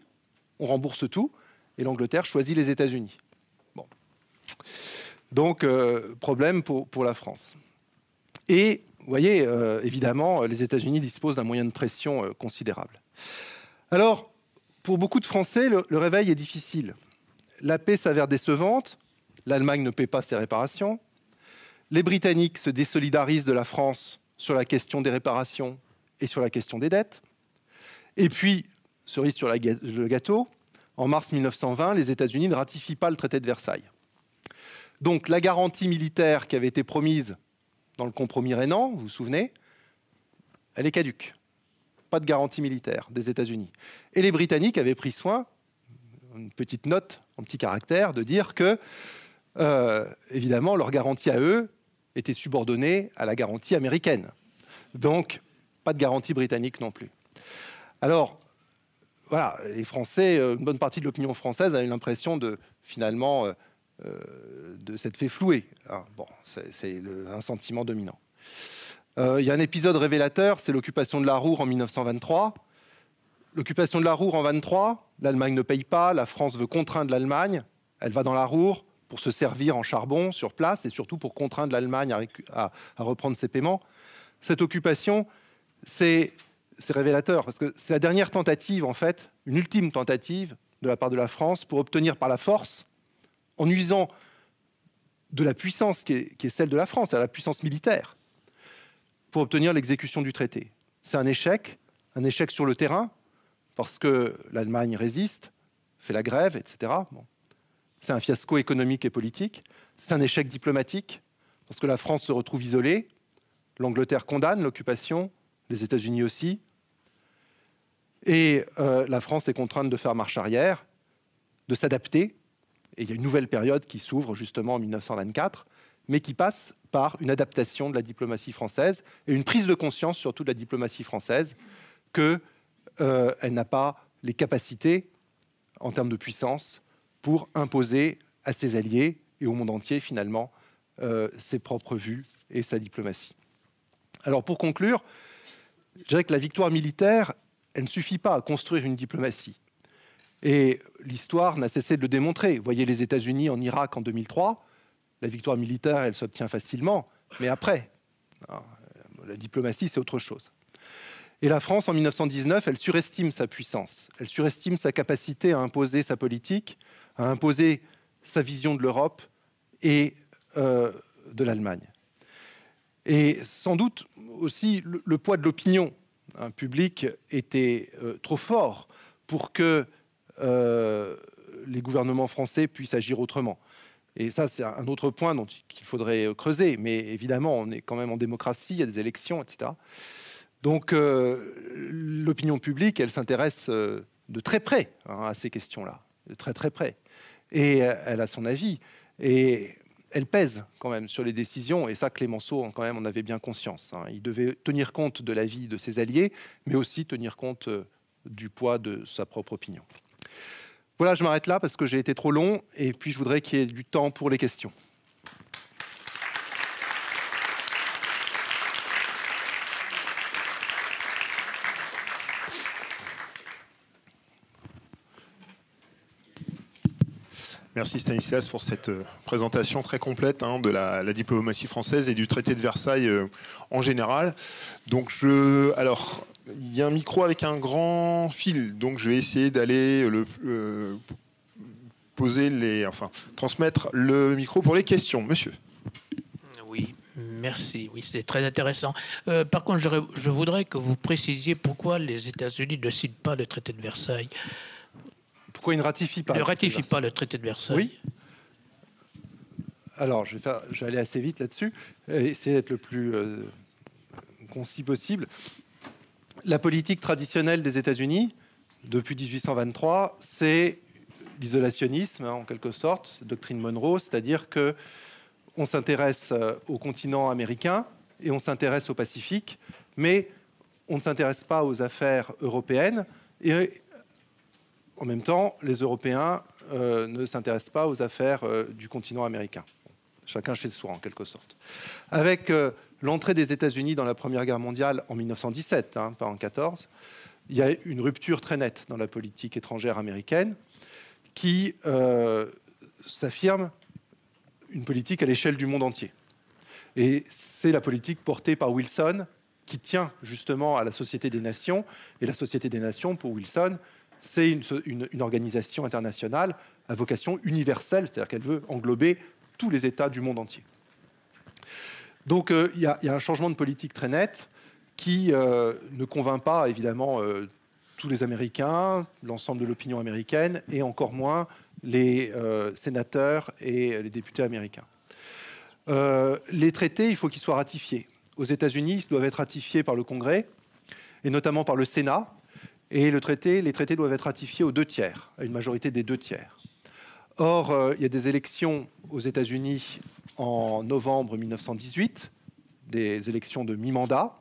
on rembourse tout, et l'Angleterre choisit les États-Unis. Donc, euh, problème pour, la France. Et, vous voyez, euh, évidemment, les États-Unis disposent d'un moyen de pression euh, considérable. Alors, pour beaucoup de Français, le réveil est difficile. La paix s'avère décevante, l'Allemagne ne paie pas ses réparations. Les Britanniques se désolidarisent de la France sur la question des réparations et sur la question des dettes. Et puis, cerise sur le gâteau, en mars 1920, les États-Unis ne ratifient pas le traité de Versailles. Donc la garantie militaire qui avait été promise dans le compromis rénan, vous vous souvenez, elle est caduque. Pas de garantie militaire des États-Unis. Et les Britanniques avaient pris soin, une petite note, en petit caractère, de dire que euh, évidemment, leur garantie à eux était subordonnée à la garantie américaine. Donc, pas de garantie britannique non plus. Alors, voilà, les Français, euh, une bonne partie de l'opinion française a eu l'impression de finalement euh, de s'être fait flouer. Hein. Bon, c'est un sentiment dominant. Il y a un épisode révélateur, c'est l'occupation de la Roure en 1923. L'occupation de la Roure en 1923, l'Allemagne ne paye pas, la France veut contraindre l'Allemagne, elle va dans la Roure, pour se servir en charbon sur place et surtout pour contraindre l'Allemagne à, reprendre ses paiements. Cette occupation, c'est révélateur parce que c'est la dernière tentative, en fait, une ultime tentative de la part de la France pour obtenir par la force, en usant de la puissance qui est, celle de la France, à la puissance militaire, pour obtenir l'exécution du traité. C'est un échec, un échec sur le terrain, parce que l'Allemagne résiste, fait la grève, etc. Bon, c'est un fiasco économique et politique, c'est un échec diplomatique, parce que la France se retrouve isolée, l'Angleterre condamne l'occupation, les États-Unis aussi, et euh, la France est contrainte de faire marche arrière, de s'adapter, et il y a une nouvelle période qui s'ouvre justement en 1924, mais qui passe par une adaptation de la diplomatie française et une prise de conscience surtout de la diplomatie française qu'elle euh, n'a pas les capacités en termes de puissance pour imposer à ses alliés et au monde entier finalement euh, ses propres vues et sa diplomatie. Alors pour conclure, je dirais que la victoire militaire, elle ne suffit pas à construire une diplomatie. Et l'histoire n'a cessé de le démontrer. Vous voyez les États-Unis en Irak en 2003, la victoire militaire, elle s'obtient facilement, mais après, la diplomatie, c'est autre chose. Et la France, en 1919, elle surestime sa puissance, elle surestime sa capacité à imposer sa politique, a imposé sa vision de l'Europe et euh, de l'Allemagne. Et sans doute aussi le, poids de l'opinion hein, publique était euh, trop fort pour que euh, les gouvernements français puissent agir autrement. Et ça, c'est un autre point qu'il faudrait creuser. Mais évidemment, on est quand même en démocratie, il y a des élections, etc. Donc, l'opinion publique, elle s'intéresse de très près hein, à ces questions-là très très près. Et euh, elle a son avis. Et elle pèse quand même sur les décisions, et ça Clémenceau hein, quand même en avait bien conscience. Hein. Il devait tenir compte de l'avis de ses alliés, mais aussi tenir compte euh, du poids de sa propre opinion. Voilà, je m'arrête là parce que j'ai été trop long, et puis je voudrais qu'il y ait du temps pour les questions. Merci Stanislas pour cette euh, présentation très complète hein, de la, diplomatie française et du traité de Versailles euh, en général. Donc je, alors il y a un micro avec un grand fil, donc je vais essayer d'aller le euh, poser les, enfin transmettre le micro pour les questions, monsieur. Oui, Merci, oui, c'est très intéressant. par contre, je, voudrais que vous précisiez pourquoi les États-Unis ne citent pas le traité de Versailles il ne ratifie pas le traité de Versailles. Oui. Alors, je vais, aller assez vite là-dessus, essayer d'être le plus euh, concis possible. La politique traditionnelle des États-Unis, depuis 1823, c'est l'isolationnisme, hein, en quelque sorte, doctrine Monroe, c'est-à-dire que on s'intéresse euh, au continent américain et on s'intéresse au Pacifique, mais on ne s'intéresse pas aux affaires européennes et en même temps, les Européens euh, ne s'intéressent pas aux affaires euh, du continent américain. Chacun chez soi, en quelque sorte. Avec euh, l'entrée des États-Unis dans la Première Guerre mondiale en 1917, hein, pas en 14, il y a une rupture très nette dans la politique étrangère américaine qui s'affirme une politique à l'échelle du monde entier. Et c'est la politique portée par Wilson qui tient justement à la Société des Nations. Et la Société des Nations, pour Wilson, c'est une, organisation internationale à vocation universelle, c'est-à-dire qu'elle veut englober tous les États du monde entier. Donc euh, il y, a un changement de politique très net qui euh, ne convainc pas évidemment euh, tous les Américains, l'ensemble de l'opinion américaine, et encore moins les sénateurs et les députés américains. les traités, il faut qu'ils soient ratifiés. Aux États-Unis, ils doivent être ratifiés par le Congrès, et notamment par le Sénat, et le traité, les traités doivent être ratifiés aux deux tiers, à une majorité des deux tiers. Or, euh, il y a des élections aux États-Unis en novembre 1918, des élections de mi-mandat,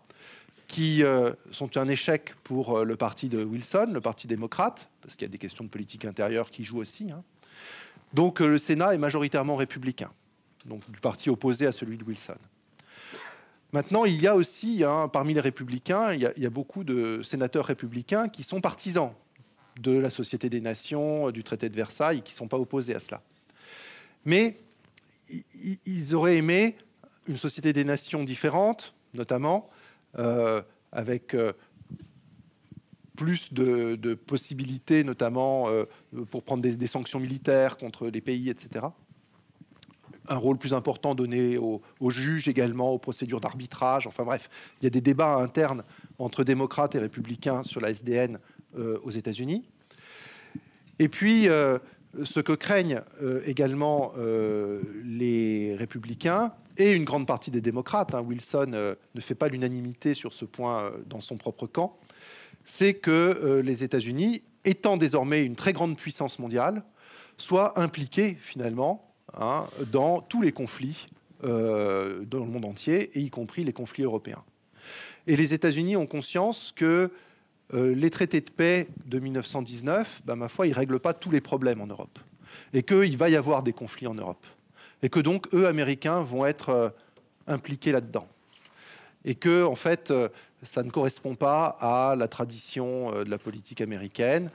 qui euh, sont un échec pour euh, le parti de Wilson, le parti démocrate, parce qu'il y a des questions de politique intérieure qui jouent aussi. Hein. Donc le Sénat est majoritairement républicain, donc du parti opposé à celui de Wilson. Maintenant, il y a aussi, hein, parmi les républicains, il y, a, beaucoup de sénateurs républicains qui sont partisans de la Société des Nations, euh, du traité de Versailles, qui ne sont pas opposés à cela. Mais ils auraient aimé une Société des Nations différente, notamment, euh, avec euh, plus de, possibilités, notamment pour prendre des, sanctions militaires contre les pays, etc un rôle plus important donné aux, juges également, aux procédures d'arbitrage. Enfin bref, il y a des débats internes entre démocrates et républicains sur la SDN euh, aux États-Unis. Et puis, euh, ce que craignent euh, également les républicains et une grande partie des démocrates, hein, Wilson ne fait pas l'unanimité sur ce point dans son propre camp, c'est que les États-Unis, étant désormais une très grande puissance mondiale, soient impliqués finalement Hein, dans tous les conflits euh, dans le monde entier, et y compris les conflits européens. Et les États-Unis ont conscience que euh, les traités de paix de 1919, bah, ma foi, ils ne règlent pas tous les problèmes en Europe. Et qu'il va y avoir des conflits en Europe. Et que donc, eux, Américains, vont être euh, impliqués là-dedans. Et que, en fait, ça ne correspond pas à la tradition de la politique américaine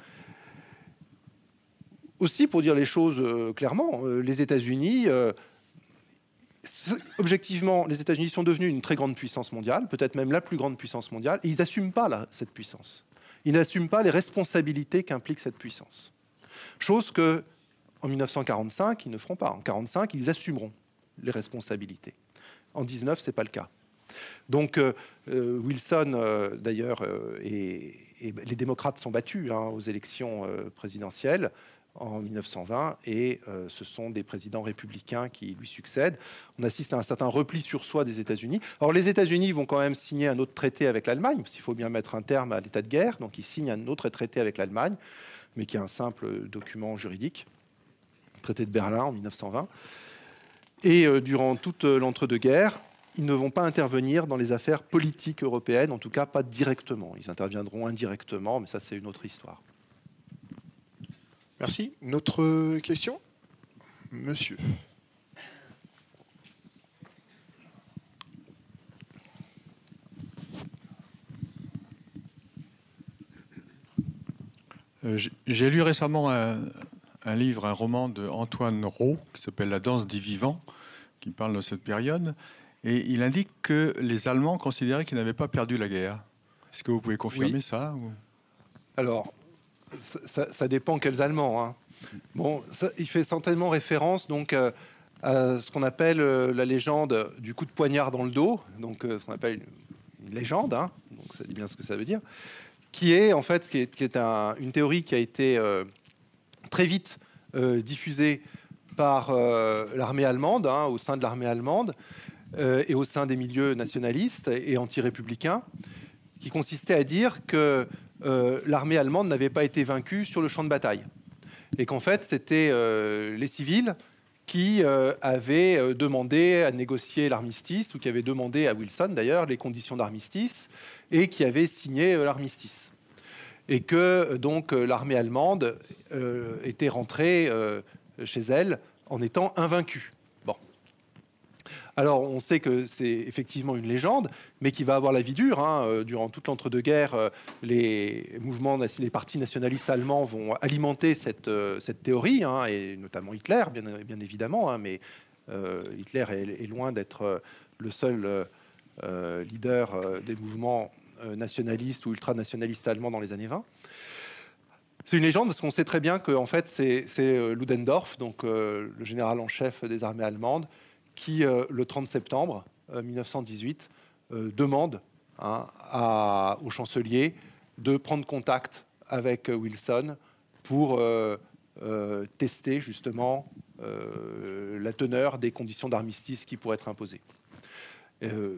aussi, pour dire les choses euh, clairement, euh, les États-Unis euh, objectivement, les États-Unis sont devenus une très grande puissance mondiale, peut-être même la plus grande puissance mondiale, et ils n'assument pas là, cette puissance. Ils n'assument pas les responsabilités qu'implique cette puissance. Chose que, en 1945, ils ne feront pas. En 1945, ils assumeront les responsabilités. En 19, ce n'est pas le cas. Donc, Wilson, d'ailleurs, et, les démocrates sont battus hein, aux élections présidentielles en 1920 et euh, ce sont des présidents républicains qui lui succèdent. On assiste à un certain repli sur soi des États-Unis. Or, les États-Unis vont quand même signer un autre traité avec l'Allemagne, S'il faut bien mettre un terme à l'état de guerre. Donc, ils signent un autre traité avec l'Allemagne, mais qui est un simple document juridique, traité de Berlin en 1920. Et euh, durant toute euh, l'entre-deux-guerres, ils ne vont pas intervenir dans les affaires politiques européennes, en tout cas pas directement. Ils interviendront indirectement, mais ça c'est une autre histoire. Merci. Une autre question Monsieur. Euh, j'ai lu récemment un, livre, un roman de Antoine Rowe qui s'appelle La danse des vivants, qui parle de cette période. Et il indique que les Allemands considéraient qu'ils n'avaient pas perdu la guerre. Est-ce que vous pouvez confirmer ça Alors, ça, dépend quels Allemands. Hein. Bon, il fait certainement référence donc euh, à ce qu'on appelle euh, la légende du coup de poignard dans le dos, donc euh, ce qu'on appelle une légende, hein, donc ça dit bien ce que ça veut dire, qui est en fait qui est, une théorie qui a été très vite diffusée par l'armée allemande, hein, au sein de l'armée allemande et au sein des milieux nationalistes et anti-républicains qui consistait à dire que euh, l'armée allemande n'avait pas été vaincue sur le champ de bataille. Et qu'en fait, c'était euh, les civils qui euh, avaient demandé à négocier l'armistice, ou qui avaient demandé à Wilson d'ailleurs les conditions d'armistice, et qui avaient signé l'armistice. Et que donc l'armée allemande était rentrée chez elle en étant invaincue. Alors, on sait que c'est effectivement une légende, mais qui va avoir la vie dure. Hein, euh, durant toute l'entre-deux-guerres, euh, les partis nationalistes allemands vont alimenter cette, euh, théorie, hein, et notamment Hitler, bien, évidemment. Hein, mais Hitler est, loin d'être le seul leader des mouvements nationalistes ou ultranationalistes allemands dans les années 20. C'est une légende parce qu'on sait très bien que fait, c'est Ludendorff, donc le général en chef des armées allemandes, qui, euh, le 30 septembre 1918, euh, euh, demande hein, à, au chancelier de prendre contact avec Wilson pour tester justement la teneur des conditions d'armistice qui pourraient être imposées.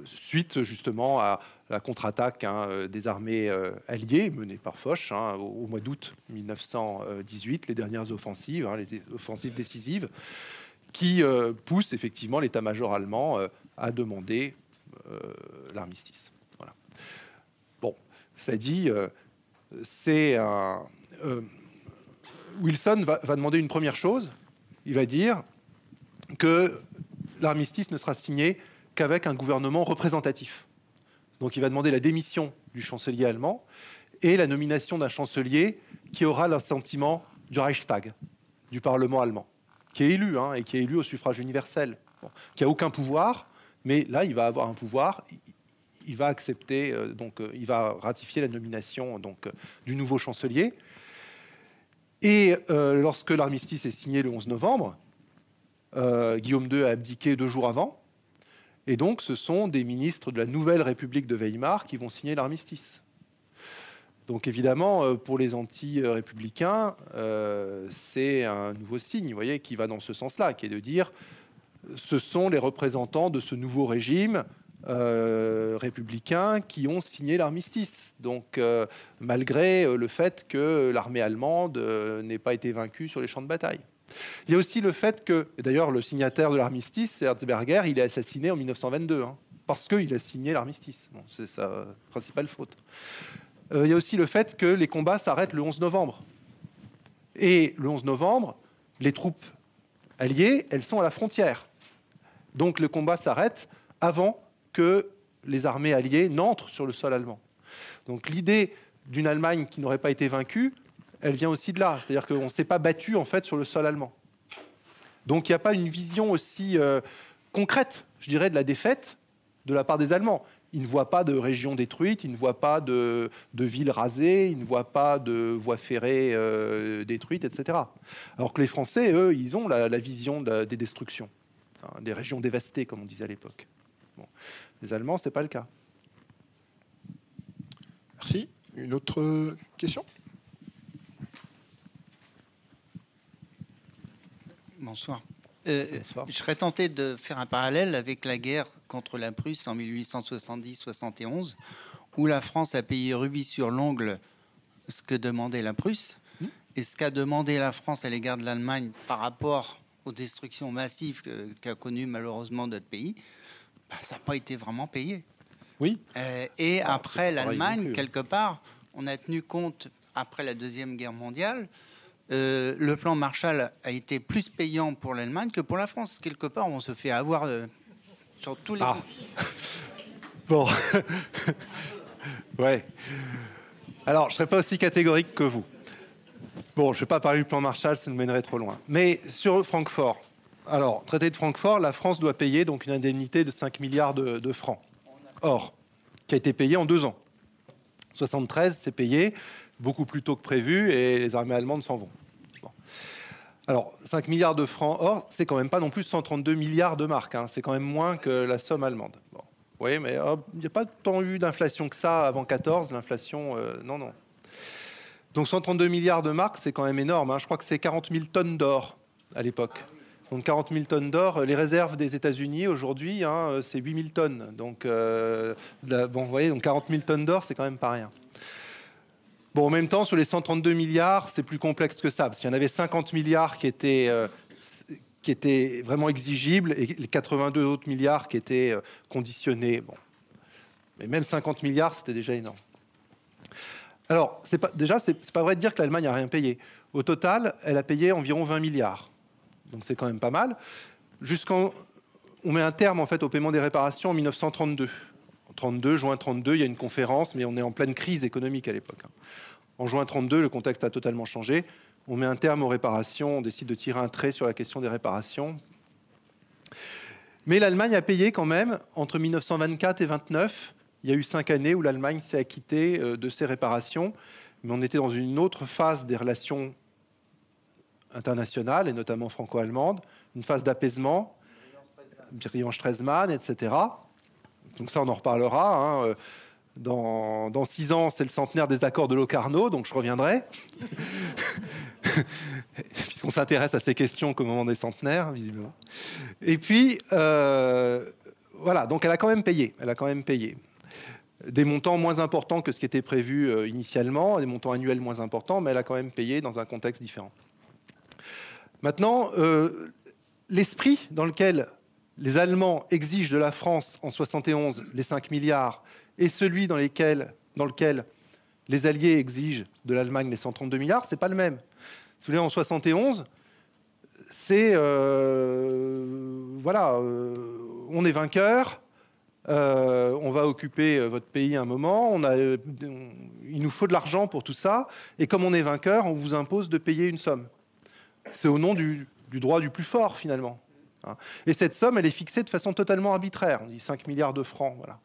suite justement à la contre-attaque hein, des armées alliées menées par Foch hein, au, au, mois d'août 1918, les dernières offensives, les offensives décisives qui euh, pousse effectivement l'état-major allemand euh, à demander euh, l'armistice. Bon, ça dit, c'est un. Wilson va, va, demander une première chose. Il va dire que l'armistice ne sera signé qu'avec un gouvernement représentatif. Donc il va demander la démission du chancelier allemand et la nomination d'un chancelier qui aura l'assentiment du Reichstag, du Parlement allemand qui est élu, hein, et qui est élu au suffrage universel, qui a aucun pouvoir, mais là, il va avoir un pouvoir. Il va accepter, euh, donc, euh, il va ratifier la nomination donc, euh, du nouveau chancelier. Et lorsque l'armistice est signé le 11 novembre, Guillaume II a abdiqué deux jours avant. Et donc, ce sont des ministres de la nouvelle République de Weimar qui vont signer l'armistice. Donc évidemment, euh, pour les anti-républicains, euh, c'est un nouveau signe, vous voyez, qui va dans ce sens-là, qui est de dire, ce sont les représentants de ce nouveau régime euh, républicain qui ont signé l'armistice. Donc malgré le fait que l'armée allemande n'ait pas été vaincue sur les champs de bataille. Il y a aussi le fait que, d'ailleurs, le signataire de l'armistice, Herzberger, il est assassiné en 1922. Hein, parce qu'il a signé l'armistice. c'est sa principale faute. Euh, il y a aussi le fait que les combats s'arrêtent le 11 novembre. Et le 11 novembre, les troupes alliées, elles sont à la frontière. Donc le combat s'arrête avant que les armées alliées n'entrent sur le sol allemand. Donc l'idée d'une Allemagne qui n'aurait pas été vaincue, elle vient aussi de là. C'est-à-dire qu'on ne s'est pas battu en fait sur le sol allemand. Donc il n'y a pas une vision aussi euh, concrète, je dirais, de la défaite de la part des Allemands. Il ne voit pas de régions détruites, il ne voit pas de, villes rasées, il ne voit pas de voies ferrées euh, détruites, etc. Alors que les Français, eux, ils ont la, vision des destructions, des régions dévastées, comme on disait à l'époque. Les Allemands, ce n'est pas le cas. Merci. Une autre question Bonsoir. Euh, Bonsoir. Je serais tenté de faire un parallèle avec la guerre contre la Prusse en 1870-71, où la France a payé rubis sur l'ongle ce que demandait la Prusse mmh. et ce qu'a demandé la France à l'égard de l'Allemagne par rapport aux destructions massives qu'a connues malheureusement notre pays, bah, ça n'a pas été vraiment payé. Oui. Euh, et ah, après l'Allemagne, quelque part, on a tenu compte, après la Deuxième Guerre mondiale, euh, le plan Marshall a été plus payant pour l'Allemagne que pour la France. Quelque part, on se fait avoir de euh, tous ah. Bon. ouais. Alors, je ne serai pas aussi catégorique que vous. Bon, je ne vais pas parler du plan Marshall, ça nous mènerait trop loin. Mais sur Francfort. Alors, traité de Francfort, la France doit payer donc une indemnité de 5 milliards de, de francs. Or, qui a été payée en deux ans. 73, c'est payé beaucoup plus tôt que prévu et les armées allemandes s'en vont. Alors, 5 milliards de francs or, c'est quand même pas non plus 132 milliards de marques. Hein. C'est quand même moins que la somme allemande. Bon. voyez, mais il n'y a pas tant eu d'inflation que ça avant 14. L'inflation, euh, non, non. Donc 132 milliards de marques, c'est quand même énorme. Hein. Je crois que c'est 40 000 tonnes d'or à l'époque. Donc 40 000 tonnes d'or. Euh, les réserves des États-Unis aujourd'hui, hein, euh, c'est 8 000 tonnes. Donc, bon, vous voyez, donc 40 000 tonnes d'or, c'est quand même pas rien. Bon, en même temps, sur les 132 milliards, c'est plus complexe que ça, parce qu'il y en avait 50 milliards qui étaient, euh, qui étaient vraiment exigibles et les 82 autres milliards qui étaient euh, conditionnés. Bon. Mais même 50 milliards, c'était déjà énorme. Alors, c'est déjà, c'est, n'est pas vrai de dire que l'Allemagne n'a rien payé. Au total, elle a payé environ 20 milliards. Donc c'est quand même pas mal. Jusqu'en, on met un terme en fait au paiement des réparations en 1932. 32, juin 32, il y a une conférence, mais on est en pleine crise économique à l'époque. Hein. En juin 32, le contexte a totalement changé. On met un terme aux réparations, on décide de tirer un trait sur la question des réparations. Mais l'Allemagne a payé quand même, entre 1924 et 1929, il y a eu cinq années où l'Allemagne s'est acquittée euh, de ses réparations, mais on était dans une autre phase des relations internationales, et notamment franco-allemandes, une phase d'apaisement, Brian stresemann etc donc ça, on en reparlera. Hein, euh, dans, six ans, c'est le centenaire des accords de Locarno, donc je reviendrai. Puisqu'on s'intéresse à ces questions qu'au moment des centenaires, visiblement. Et puis, euh, voilà, donc elle a quand même payé. Elle a quand même payé. Des montants moins importants que ce qui était prévu euh, initialement, des montants annuels moins importants, mais elle a quand même payé dans un contexte différent. Maintenant, l'esprit dans lequel les Allemands exigent de la France en 71 les 5 milliards et celui dans, lequel les Alliés exigent de l'Allemagne les 132 milliards, c'est pas le même. Si vous en 71, c'est euh, voilà, euh, on est vainqueur, euh, on va occuper votre pays un moment, il nous faut de l'argent pour tout ça, et comme on est vainqueur, on vous impose de payer une somme. C'est au nom du droit du plus fort finalement. Hein. Et cette somme, elle est fixée de façon totalement arbitraire. On dit 5 milliards de francs. Voilà.